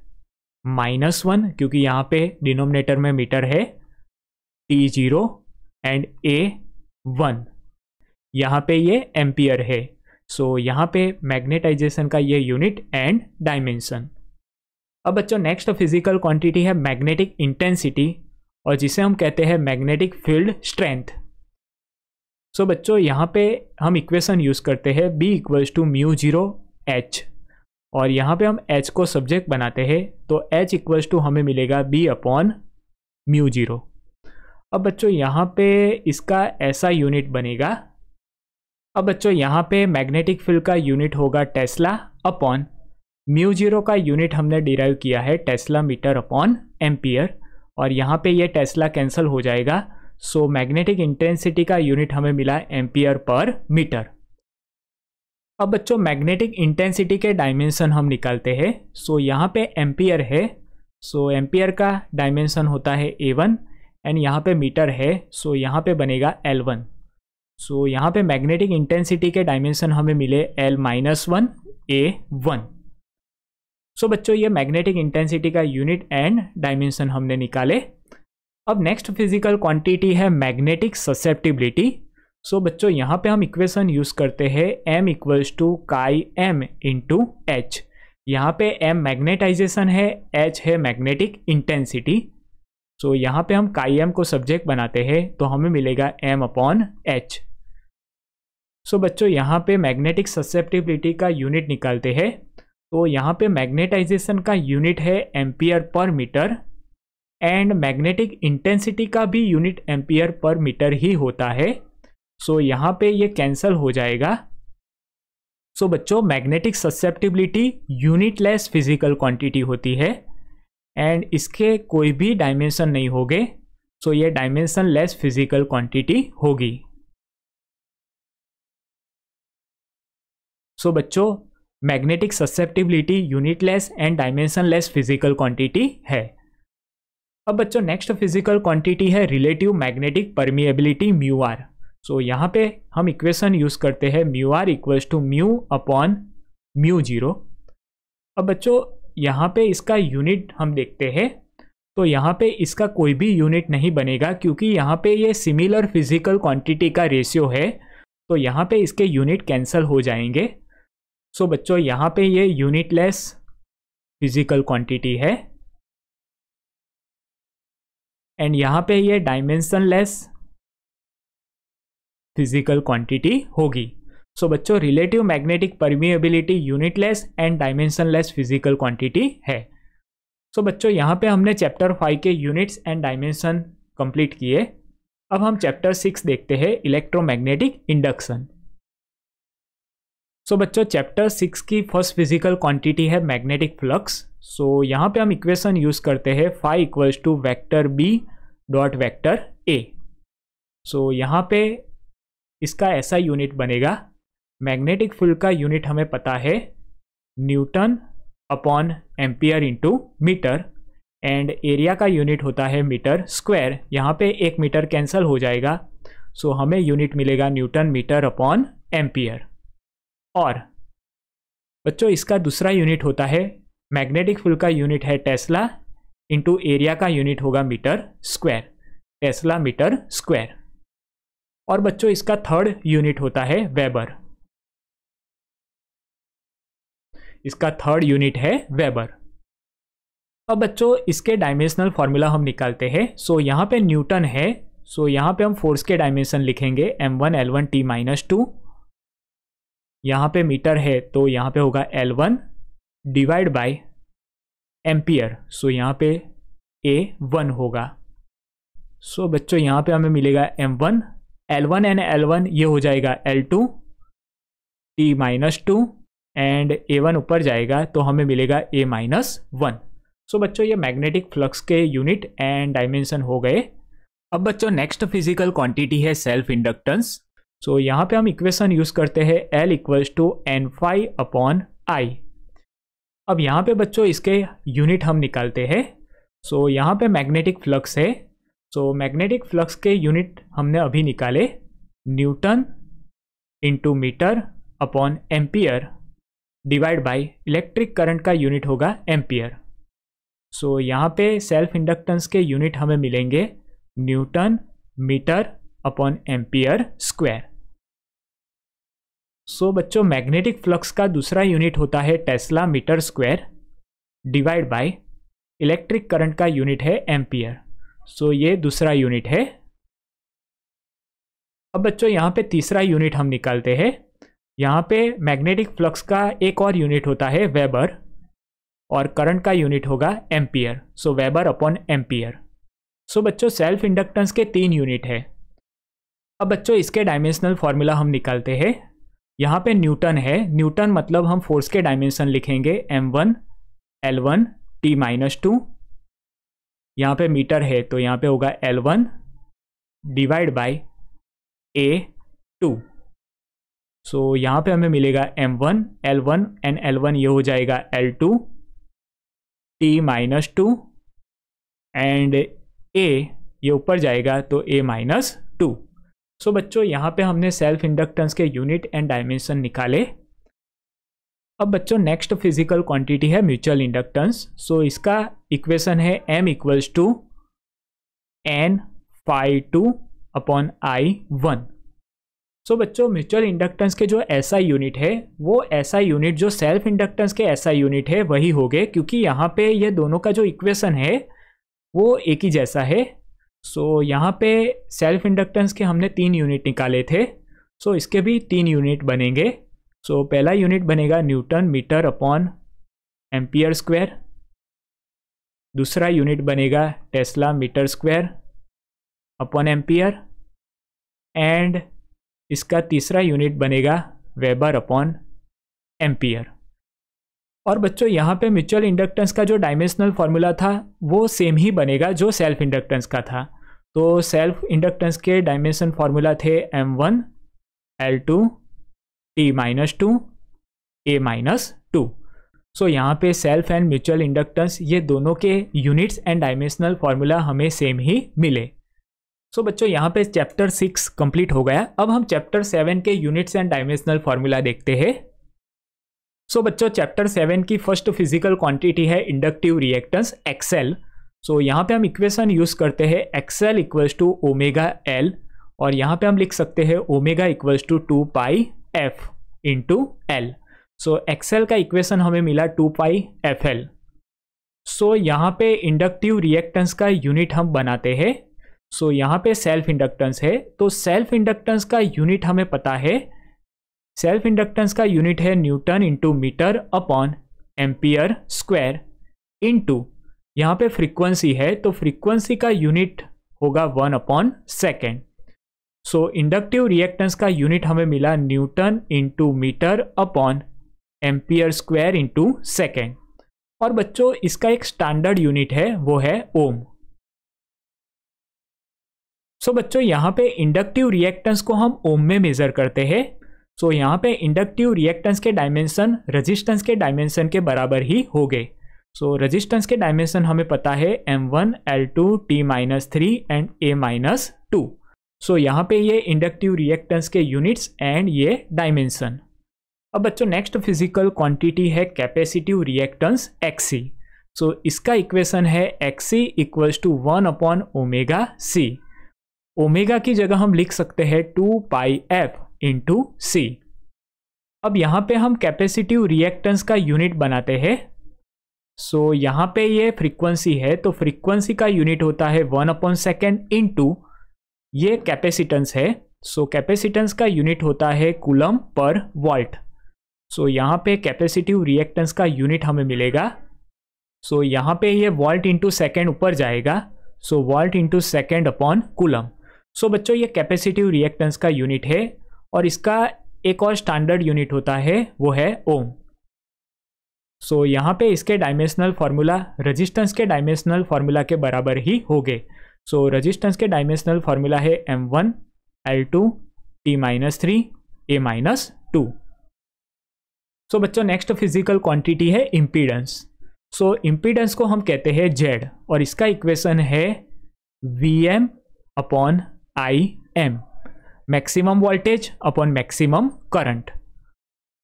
minus one क्योंकि यहाँ पे डिनोमिनेटर में मीटर है T zero and A one यहाँ पे ये एम्पियर है सो so, यहाँ पे मैग्नेटाइजेशन का ये यूनिट एंड डायमेंशन अब बच्चों नेक्स्ट फिजिकल क्वांटिटी है मैग्नेटिक इंटेंसिटी और जिसे हम कहते हैं मैग्नेटिक फील्ड स्ट्रेंथ सो बच्चों यहाँ पे हम इक्वेशन यूज़ करते हैं B equals to mu zero H और यहाँ पे हम एच को सब्जेक्ट बनाते हैं तो एच इक्वल्स टू हमें मिलेगा बी अपॉन म्यू जीरो अब बच्चों यहाँ पे इसका ऐसा यूनिट बनेगा अब बच्चों यहाँ पे मैग्नेटिक फील्ड का यूनिट होगा टेस्ला अपॉन म्यू जीरो का यूनिट हमने डिराइव किया है टेस्ला मीटर अपॉन एम्पियर और यहाँ पे ये टेस्ला कैंसिल हो जाएगा सो मैग्नेटिक इंटेंसिटी का यूनिट हमें मिला एम्पियर पर मीटर अब बच्चों मैग्नेटिक इंटेंसिटी के डायमेंशन हम निकालते हैं सो यहाँ पे एम्पियर है सो एम्पियर का डायमेंशन होता है ए वन एंड यहाँ पे मीटर है सो यहाँ पे बनेगा एल वन सो यहाँ पे मैग्नेटिक इंटेंसिटी के डायमेंशन हमें मिले L minus one A one so so, बच्चों ये मैग्नेटिक इंटेंसिटी का यूनिट एंड डायमेंशन हमने निकाले अब नेक्स्ट फिजिकल क्वांटिटी है मैग्नेटिक ससेप्टिबिलिटी सो बच्चों यहाँ पे हम इक्वेशन यूज़ करते हैं M equals to chi M into H यहाँ पे एम मैग्नेटाइजेशन है एच है मैग्नेटिक इंटेंसिटी सो यहाँ पे हम काई एम को सब्जेक्ट बनाते हैं तो हमें मिलेगा एम अपॉन एच सो बच्चों यहाँ पे मैग्नेटिक ससेप्टिबिलिटी का यूनिट निकालते हैं तो यहाँ पे मैग्नेटाइजेशन का यूनिट है ampere per metre and magnetic intensity का भी यूनिट एम्पियर पर मीटर ही होता है सो so, यहाँ पे ये कैंसल हो जाएगा सो so, बच्चों magnetic susceptibility unitless physical quantity होती है एंड इसके कोई भी डायमेंशन नहीं होगे सो so, ये डायमेंशन लेस फिजिकल क्वांटिटी होगी सो so, बच्चों magnetic susceptibility unitless and dimensionless physical quantity है अब बच्चों नेक्स्ट फिजिकल क्वांटिटी है relative magnetic permeability mu R so यहाँ पे हम इक्वेशन यूज़ करते हैं mu R equals to mu upon mu zero अब बच्चों यहाँ पे इसका यूनिट हम देखते हैं तो यहाँ पे इसका कोई भी यूनिट नहीं बनेगा क्योंकि यहाँ पे ये सिमिलर फिजिकल क्वांटिटी का रेशियो है तो यहाँ पे इसके यूनिट कैंसिल हो जाएंगे सो so, बच्चों यहाँ पे ये यूनिटलेस फिजिकल क्वांटिटी है एंड यहाँ पे ये डायमेंशनलेस फिजिकल क्वांटिटी होगी सो so, बच्चों relative magnetic permeability unitless and dimensionless physical quantity है सो so, बच्चों यहाँ पे हमने चैप्टर फाइव के यूनिट्स एंड डायमेंशन कंप्लीट किए अब हम चैप्टर सिक्स देखते हैं इलेक्ट्रोमैग्नेटिक इंडक्शन सो so, बच्चों चैप्टर सिक्स की फर्स्ट फिजिकल क्वांटिटी है मैग्नेटिक फ्लक्स सो यहाँ पे हम इक्वेशन यूज़ करते हैं five equals to vector B dot vector A so यहाँ पे इसका ऐसा यूनिट बनेगा मैग्नेटिक फील्ड का यूनिट हमें पता है newton upon ampere into metre and area का यूनिट होता है मीटर स्क्वायर यहाँ पे एक मीटर कैंसिल हो जाएगा सो so, हमें यूनिट मिलेगा न्यूटन मीटर अपॉन एम्पियर और बच्चों इसका दूसरा यूनिट होता है मैग्नेटिक फील्ड का यूनिट है टेस्ला इंटू एरिया का यूनिट होगा metre square tesla metre square और बच्चों इसका थर्ड यूनिट होता है वेबर इसका थर्ड यूनिट है वेबर अब बच्चों इसके डायमेंशनल फॉर्मूला हम निकालते हैं सो यहाँ पे न्यूटन है सो यहाँ पे हम फोर्स के डायमेंशन लिखेंगे M one L one T minus two यहाँ पे मीटर है तो यहाँ पे होगा L one divide by ampere so यहाँ पे ए वन होगा सो so, बच्चों यहाँ पे हमें मिलेगा M one L one and L one ये हो जाएगा L two T minus two and A one ऊपर जाएगा तो हमें मिलेगा ए माइनस वन सो बच्चों ये मैग्नेटिक फ्लक्स के यूनिट एंड डायमेंशन हो गए अब बच्चों नेक्स्ट फिजिकल क्वांटिटी है सेल्फ इंडक्टेंस सो so, यहाँ पे हम इक्वेशन यूज़ करते हैं L equals to N phi upon I अब यहाँ पे बच्चों इसके यूनिट हम निकालते हैं सो so, यहाँ पे मैग्नेटिक फ्लक्स है सो मैग्नेटिक फ्लक्स के यूनिट हमने अभी निकाले newton into metre upon ampere divide by electric current का यूनिट होगा एम्पियर सो so, यहाँ पे सेल्फ इंडक्टेंस के यूनिट हमें मिलेंगे newton metre upon ampere square so so, बच्चों मैग्नेटिक फ्लक्स का दूसरा यूनिट होता है tesla metre square divide by electric current का यूनिट है एम्पियर सो so, ये दूसरा यूनिट है अब बच्चों यहाँ पे तीसरा यूनिट हम निकालते हैं यहाँ पे मैग्नेटिक फ्लक्स का एक और यूनिट होता है वेबर और करंट का यूनिट होगा ampere so weber upon ampere so बच्चों सेल्फ इंडक्टेंस के तीन यूनिट है अब बच्चों इसके डायमेंशनल फॉर्मूला हम निकालते हैं यहाँ पे न्यूटन है न्यूटन मतलब हम फोर्स के डायमेंशन लिखेंगे M one L one T minus two यहाँ पर मीटर है तो यहाँ पे होगा L one divide by A two so यहाँ पे हमें मिलेगा M one L one and L one ये हो जाएगा L two T minus two and A ये ऊपर जाएगा तो A minus two so so, बच्चों यहाँ पे हमने सेल्फ इंडक्टेंस के यूनिट एंड डायमेंशन निकाले अब बच्चों नेक्स्ट फिजिकल क्वांटिटी है म्यूचुअल इंडक्टेंस सो इसका इक्वेशन है M equals to N phi two upon I one so बच्चों म्यूचुअल इंडक्टेंस के जो ऐसा यूनिट है वो ऐसा यूनिट जो सेल्फ इंडक्टेंस के ऐसा यूनिट है वही हो गए क्योंकि यहाँ पे ये दोनों का जो इक्वेशन है वो एक ही जैसा है सो so, यहाँ पे सेल्फ इंडक्टेंस के हमने तीन यूनिट निकाले थे सो so, इसके भी तीन यूनिट बनेंगे सो so, पहला यूनिट बनेगा newton metre upon ampere square दूसरा यूनिट बनेगा tesla metre square upon ampere and इसका तीसरा यूनिट बनेगा वेबर अपॉन एम्पियर और बच्चों यहाँ पे म्यूचुअल इंडक्टेंस का जो डायमेंशनल फार्मूला था वो सेम ही बनेगा जो सेल्फ इंडक्टेंस का था तो सेल्फ इंडक्टेंस के डायमेंशन फार्मूला थे M one L two T minus two A minus two so यहाँ पे सेल्फ एंड म्यूचुअल इंडक्टेंस ये दोनों के यूनिट्स एंड डायमेंशनल फार्मूला हमें सेम ही मिले सो so, बच्चों यहाँ पे चैप्टर सिक्स कंप्लीट हो गया अब हम चैप्टर सेवन के यूनिट्स एंड डायमेंशनल फार्मूला देखते हैं सो so, बच्चों चैप्टर सेवन की फर्स्ट फिजिकल क्वांटिटी है inductive reactance X L so so, यहाँ पे हम इक्वेशन यूज़ करते हैं X L equals to omega L और यहाँ पे हम लिख सकते हैं omega equals to two pi F into L so X L का इक्वेशन हमें मिला two pi F L so यहाँ पे इंडक्टिव रिएक्टेंस का यूनिट हम बनाते हैं सो so, यहाँ पे सेल्फ इंडक्टेंस है तो सेल्फ इंडक्टेंस का यूनिट हमें पता है सेल्फ इंडक्टेंस का यूनिट है newton into metre upon ampere square into यहाँ पे फ्रीक्वेंसी है तो फ्रीक्वेंसी का यूनिट होगा one upon second so inductive reactance का यूनिट हमें मिला newton into metre upon ampere square into second और बच्चों इसका एक स्टैंडर्ड यूनिट है वो है ओम सो so, बच्चों यहाँ पे इंडक्टिव रिएक्टेंस को हम ओम में मेजर करते हैं सो so, यहाँ पे इंडक्टिव रिएक्टेंस के डायमेंशन रेजिस्टेंस के डायमेंशन के बराबर ही हो गए सो रेजिस्टेंस के डायमेंशन हमें पता है M one L two T minus three and A minus two so यहाँ पे ये इंडक्टिव रिएक्टेंस के यूनिट्स एंड ये डायमेंशन अब बच्चों नेक्स्ट फिजिकल क्वांटिटी है कैपेसिटिव रिएक्टेंस एक्सी सो इसका इक्वेशन है X C equals to one upon omega C omega की जगह हम लिख सकते हैं two pi F into C अब यहाँ पे हम कैपेसिटिव रिएक्टेंस का यूनिट बनाते हैं सो so, यहाँ पे ये फ्रीक्वेंसी है तो फ्रीक्वेंसी का यूनिट होता है one upon second into ये कैपेसिटेंस है सो so, कैपेसिटेंस का यूनिट होता है कुलम पर वॉल्ट सो so, यहाँ पे कैपेसिटिव रिएक्टेंस का यूनिट हमें मिलेगा सो so, यहाँ पे ये वॉल्ट इंटू सेकेंड ऊपर जाएगा so volt into second upon coulomb so बच्चों ये कैपेसिटिव रिएक्टेंस का यूनिट है और इसका एक और स्टैंडर्ड यूनिट होता है वो है ओम सो so, यहाँ पे इसके डायमेंशनल फार्मूला रजिस्टेंस के डायमेंशनल फार्मूला के बराबर ही हो गए सो so, रजिस्टेंस के डायमेंशनल फार्मूला है M one L two T minus three A minus two so बच्चों नेक्स्ट फिजिकल क्वांटिटी है इम्पीडेंस सो इम्पीडेंस को हम कहते हैं जेड और इसका इक्वेशन है V M upon I M maximum voltage upon maximum current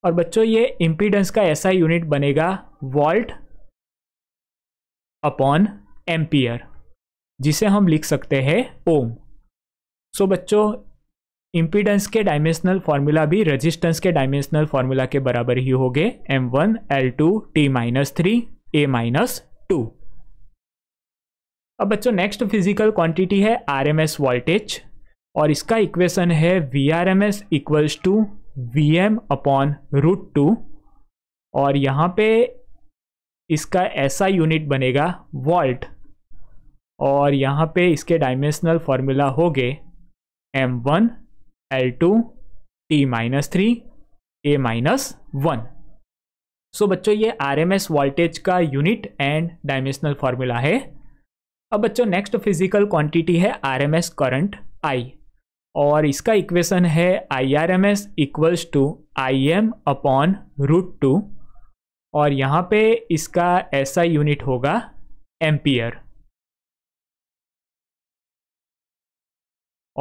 और बच्चों ये इम्पीडेंस का ऐसा यूनिट बनेगा वॉल्ट अपॉन एम्पियर जिसे हम लिख सकते हैं ओम सो बच्चों इम्पीडेंस के डायमेंशनल फार्मूला भी रेजिस्टेंस के डायमेंशनल फार्मूला के बराबर ही हो गए M one L two T minus three A minus two अब बच्चों नेक्स्ट फिजिकल क्वांटिटी है आर एम एस वोल्टेज और इसका इक्वेशन है V R M S equals to V M upon root two और यहाँ पे इसका ऐसा यूनिट बनेगा वॉल्ट और यहाँ पे इसके डायमेंशनल फार्मूला हो गए M one L two T minus three A minus one so बच्चों ये आर एम एस वोल्टेज का यूनिट एंड डायमेंशनल फार्मूला है अब बच्चों नेक्स्ट फिजिकल क्वांटिटी है R M S current I और इसका इक्वेशन है I R M S equals to I M upon root two और यहाँ पे इसका ऐसा यूनिट होगा एम्पियर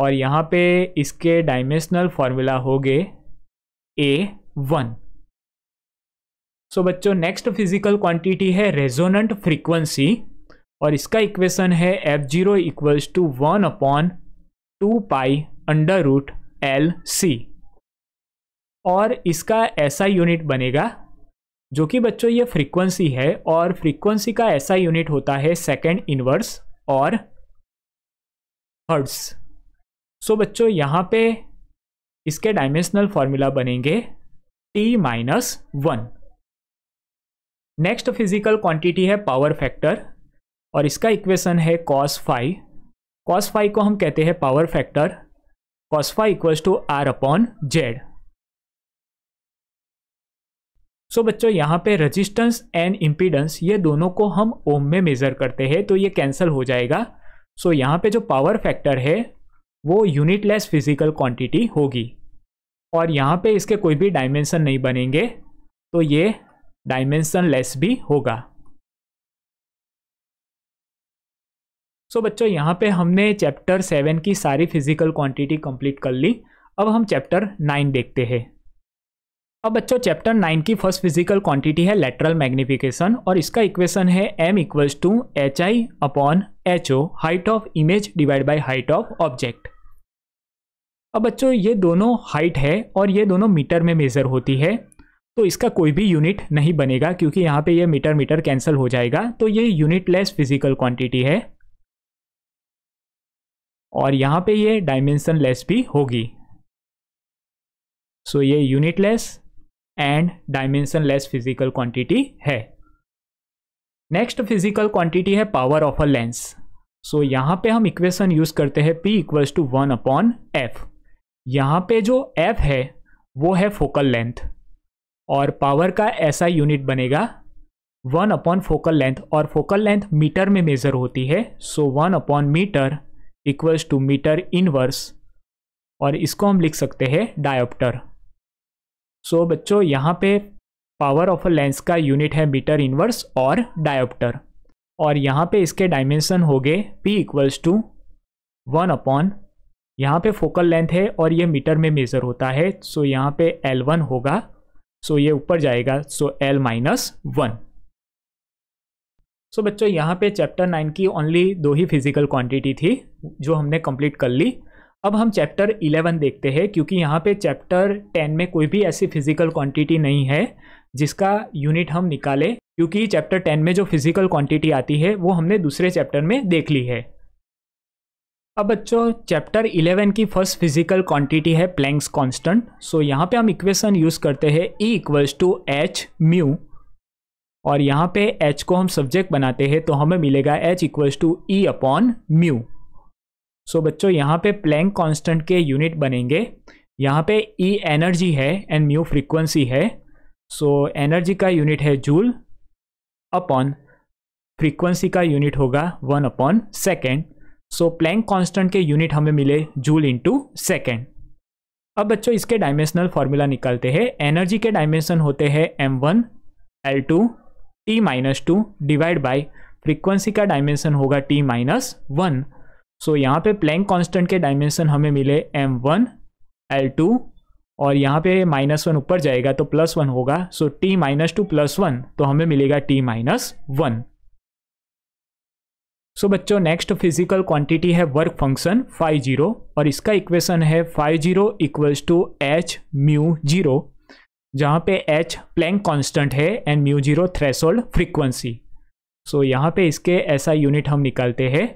और यहाँ पे इसके डायमेंशनल फॉर्मूला हो गए ए वन सो बच्चों नेक्स्ट फिजिकल क्वांटिटी है रेजोनेंट फ्रीक्वेंसी और इसका इक्वेशन है F zero equals to one upon two pi under root L C और इसका ऐसा यूनिट बनेगा जो कि बच्चों ये फ्रीक्वेंसी है और फ्रीक्वेंसी का ऐसा यूनिट होता है सेकेंड इनवर्स और हर्ट्स सो बच्चों यहाँ पे इसके डायमेंशनल फॉर्मूला बनेंगे T minus one next physical quantity है पावर फैक्टर और इसका इक्वेशन है कॉस फाइव कॉस फाइव को हम कहते हैं power factor cos phi equals to R upon Z so बच्चों यहाँ पे रजिस्टेंस एंड इम्पीडेंस ये दोनों को हम ओम में मेजर करते हैं तो ये कैंसिल हो जाएगा सो so, यहाँ पे जो पावर फैक्टर है वो यूनिटलेस फिजिकल क्वांटिटी होगी और यहाँ पे इसके कोई भी डायमेंशन नहीं बनेंगे तो ये डायमेंशन लेस भी होगा सो so, बच्चों यहाँ पे हमने चैप्टर सेवन की सारी फिजिकल क्वांटिटी कंप्लीट कर ली अब हम चैप्टर नाइन देखते हैं अब बच्चों चैप्टर नाइन की फर्स्ट फिजिकल क्वांटिटी है लेटरल मैग्निफिकेशन और इसका इक्वेशन है m equals to H I upon H O height of image divide by height of object अब बच्चों ये दोनों हाइट है और ये दोनों मीटर में मेज़र होती है तो इसका कोई भी यूनिट नहीं बनेगा क्योंकि यहाँ पे ये मीटर मीटर कैंसिल हो जाएगा तो ये यूनिटलेस फिजिकल क्वांटिटी है और यहाँ पे ये डायमेंशन लेस भी होगी सो so ये unitless and dimensionless physical quantity है नेक्स्ट फिजिकल क्वांटिटी है power of a lens so यहाँ पे हम इक्वेशन यूज करते हैं p equals to one upon F यहाँ पे जो f है वो है फोकल लेंथ और पावर का ऐसा यूनिट बनेगा वन अपॉन फोकल लेंथ और फोकल लेंथ मीटर में मेज़र होती है so one upon metre equals to metre inverse और इसको हम लिख सकते हैं डायोप्टर सो so, बच्चों यहाँ पे पावर ऑफ अ लेंस का यूनिट है मीटर इनवर्स और डायोप्टर और यहाँ पे इसके डायमेंशन हो गए P equals to one upon यहाँ पे फोकल लेंथ है और ये मीटर में मेज़र होता है सो so यहाँ पे एल वन होगा सो so ये ऊपर जाएगा so L minus one so so, बच्चों यहाँ पे चैप्टर नाइन की ओनली दो ही फिजिकल क्वांटिटी थी जो हमने कंप्लीट कर ली अब हम चैप्टर इलेवन देखते हैं क्योंकि यहाँ पे चैप्टर टेन में कोई भी ऐसी फिजिकल क्वांटिटी नहीं है जिसका यूनिट हम निकालें क्योंकि चैप्टर टेन में जो फिजिकल क्वांटिटी आती है वो हमने दूसरे चैप्टर में देख ली है अब बच्चों चैप्टर इलेवन की फर्स्ट फिजिकल क्वांटिटी है प्लैंक्स कॉन्स्टेंट सो यहाँ पर हम इक्वेशन यूज़ करते हैं E equals to H mu और यहाँ पे h को हम सब्जेक्ट बनाते हैं तो हमें मिलेगा h equals to E upon mu so बच्चों यहाँ पे प्लैंक कांस्टेंट के यूनिट बनेंगे यहाँ पे ई e एनर्जी है एंड म्यू फ्रीक्वेंसी है सो so, एनर्जी का यूनिट है जूल अपॉन फ्रीक्वेंसी का यूनिट होगा one upon second so Planck constant के यूनिट हमें मिले जूल इंटू सेकेंड अब बच्चों इसके डायमेंशनल फॉर्मूला निकालते हैं एनर्जी के डायमेंशन होते हैं M one L two T minus two divide by frequency का डायमेंशन होगा टी माइनस वन सो यहाँ पे प्लैंक कांस्टेंट के डायमेंशन हमें मिले एम वन एल टू और यहाँ पे माइनस वन ऊपर जाएगा तो प्लस वन होगा so T minus two plus one तो हमें मिलेगा टी माइनस वन सो बच्चों नेक्स्ट फिजिकल क्वांटिटी है वर्क फंक्शन फाइव जीरो और इसका इक्वेशन है phi zero equals to H mu zero जहाँ पे एच प्लैंक कांस्टेंट है and mu zero hold frequency so यहाँ पे इसके ऐसा यूनिट हम निकालते हैं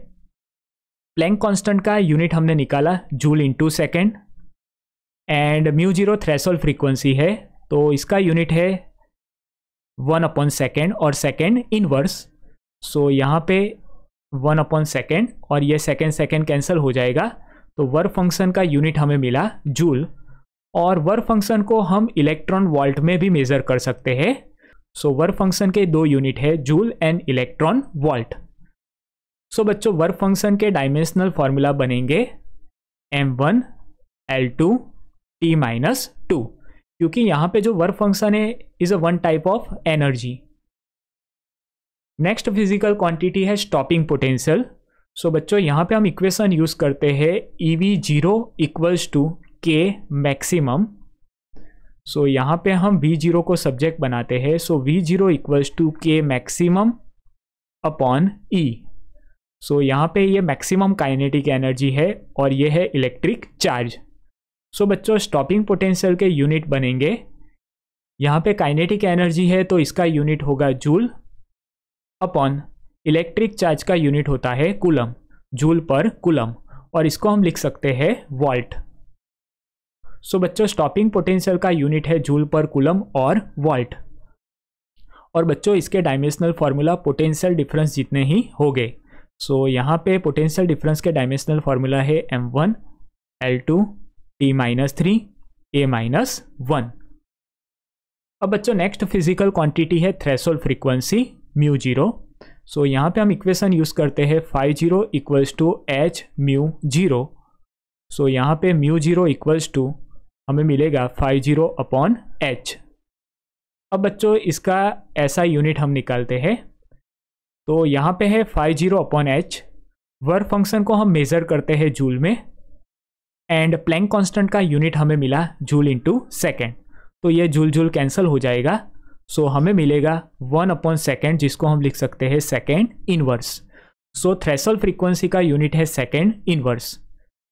प्लैंक कांस्टेंट का यूनिट हमने निकाला joule to second and mu zero threshold frequency है तो इसका यूनिट है वन अपॉन सेकेंड और सेकेंड इनवर्स सो यहाँ पे वन अपॉन सेकेंड और ये सेकेंड सेकेंड कैंसिल हो जाएगा तो वर्क फंक्शन का यूनिट हमें मिला जूल और वर्क फंक्शन को हम इलेक्ट्रॉन वोल्ट में भी मेजर कर सकते हैं सो वर्क फंक्शन के दो यूनिट है joule and electron volt so बच्चों वर्क फंक्शन के डायमेंशनल फॉर्मूला बनेंगे M one L two T minus two क्योंकि यहाँ पे जो वर्क फंक्शन है is a one type of energy next physical quantity है स्टॉपिंग पोटेंशियल सो बच्चों यहाँ पे हम इक्वेशन यूज करते हैं E V zero equals to K maximum so यहाँ पे हम वी जीरो को सब्जेक्ट बनाते हैं so we zero equals to K maximum upon E so यहाँ पे ये मैक्सिमम काइनेटिक एनर्जी है और ये है इलेक्ट्रिक चार्ज सो बच्चों स्टॉपिंग पोटेंशियल के यूनिट बनेंगे यहाँ पे काइनेटिक एनर्जी है तो इसका यूनिट होगा जूल अपॉन इलेक्ट्रिक चार्ज का यूनिट होता है कुलम जूल पर कुलम और इसको हम लिख सकते हैं वॉल्ट सो बच्चों स्टॉपिंग पोटेंशियल का यूनिट है जूल पर कुलम और वॉल्ट और बच्चों इसके डायमेंशनल फार्मूला पोटेंशियल डिफरेंस जितने ही हो गए सो so, यहाँ पे पोटेंशियल डिफरेंस के डायमेंशनल फार्मूला है M one L two T minus three A minus one अब बच्चों नेक्स्ट फिजिकल क्वांटिटी है threshold frequency mu zero so यहाँ पे हम इक्वेशन यूज़ करते हैं phi zero equals to H mu zero so यहाँ पे म्यू जीरो इक्वल्स टू हमें मिलेगा फाइव जीरो अपॉन एच अब बच्चों इसका ऐसा यूनिट हम निकालते हैं तो यहाँ पे है phi zero upon H work function को हम मेज़र करते हैं जूल में एंड प्लैंक कांस्टेंट का यूनिट हमें मिला जूल इंटू सेकेंड तो ये जूल जूल कैंसिल हो जाएगा सो so, हमें मिलेगा वन अपॉन सेकेंड जिसको हम लिख सकते हैं second inverse so threshold frequency का यूनिट है सेकेंड इनवर्स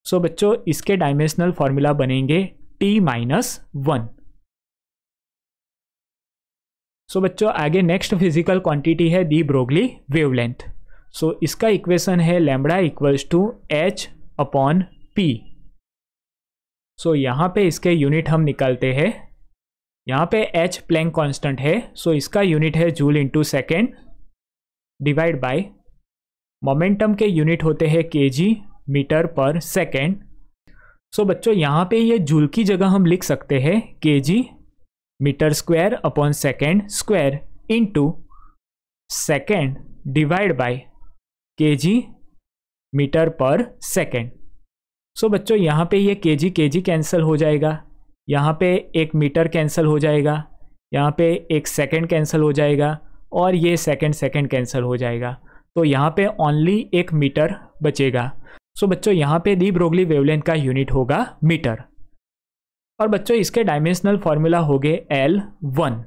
सो बच्चों इसके डायमेंशनल फार्मूला बनेंगे टी माइनस वन सो बच्चों आगे नेक्स्ट फिजिकल क्वांटिटी है दी ब्रोगली वेवलेंथ सो इसका इक्वेशन है lambda equals to H upon P so यहां पे इसके यूनिट हम निकालते हैं यहां पे एच प्लैंक कांस्टेंट है सो so इसका यूनिट है joule into second divide by momentum के यूनिट होते हैं K G metre per second so so, बच्चों यहाँ पे ये जूल की जगह हम लिख सकते हैं K G metre square upon second square into second divide by K G metre per second सो बच्चों यहाँ पे ये के जी के जी कैंसिल हो जाएगा यहाँ पे एक मीटर कैंसिल हो जाएगा यहाँ पे एक सेकेंड कैंसिल हो जाएगा और ये सेकेंड सेकेंड कैंसिल हो जाएगा तो यहाँ पे ओनली एक मीटर बचेगा सो बच्चों यहाँ पे दी ब्रोगली वेवलेंथ का यूनिट होगा मीटर और बच्चों इसके डायमेंशनल फॉर्मूला हो गए एल वन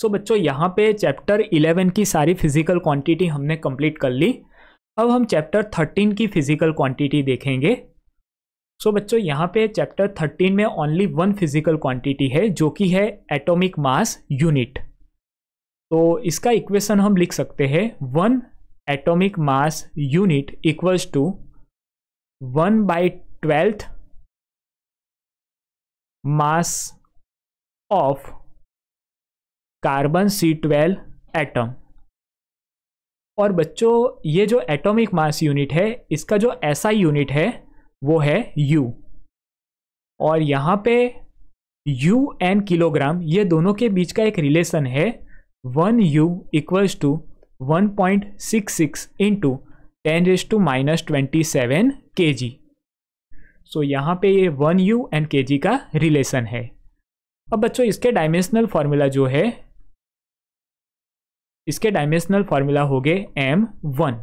सो बच्चों यहाँ पे चैप्टर 11 की सारी फिजिकल क्वांटिटी हमने कंप्लीट कर ली अब हम चैप्टर 13 की फिजिकल क्वांटिटी देखेंगे सो so बच्चों यहाँ पे चैप्टर 13 में ओनली वन फिजिकल क्वांटिटी है जो कि है एटॉमिक मास यूनिट तो इसका इक्वेशन हम लिख सकते हैं one atomic mass unit equals to one by twelfth mass of carbon C twelve atom और बच्चों ये जो एटॉमिक मास यूनिट है इसका जो ऐसा यूनिट है वो है यू और यहाँ पे यू एंड किलोग्राम ये दोनों के बीच का एक रिलेशन है one U equals to 1.66 into ten raise to minus twenty seven K G सो यहाँ पर ये वन यू एंड के जी का रिलेशन है अब बच्चों इसके डायमेंशनल फार्मूला जो है इसके डायमेंशनल फार्मूला हो गए एम वन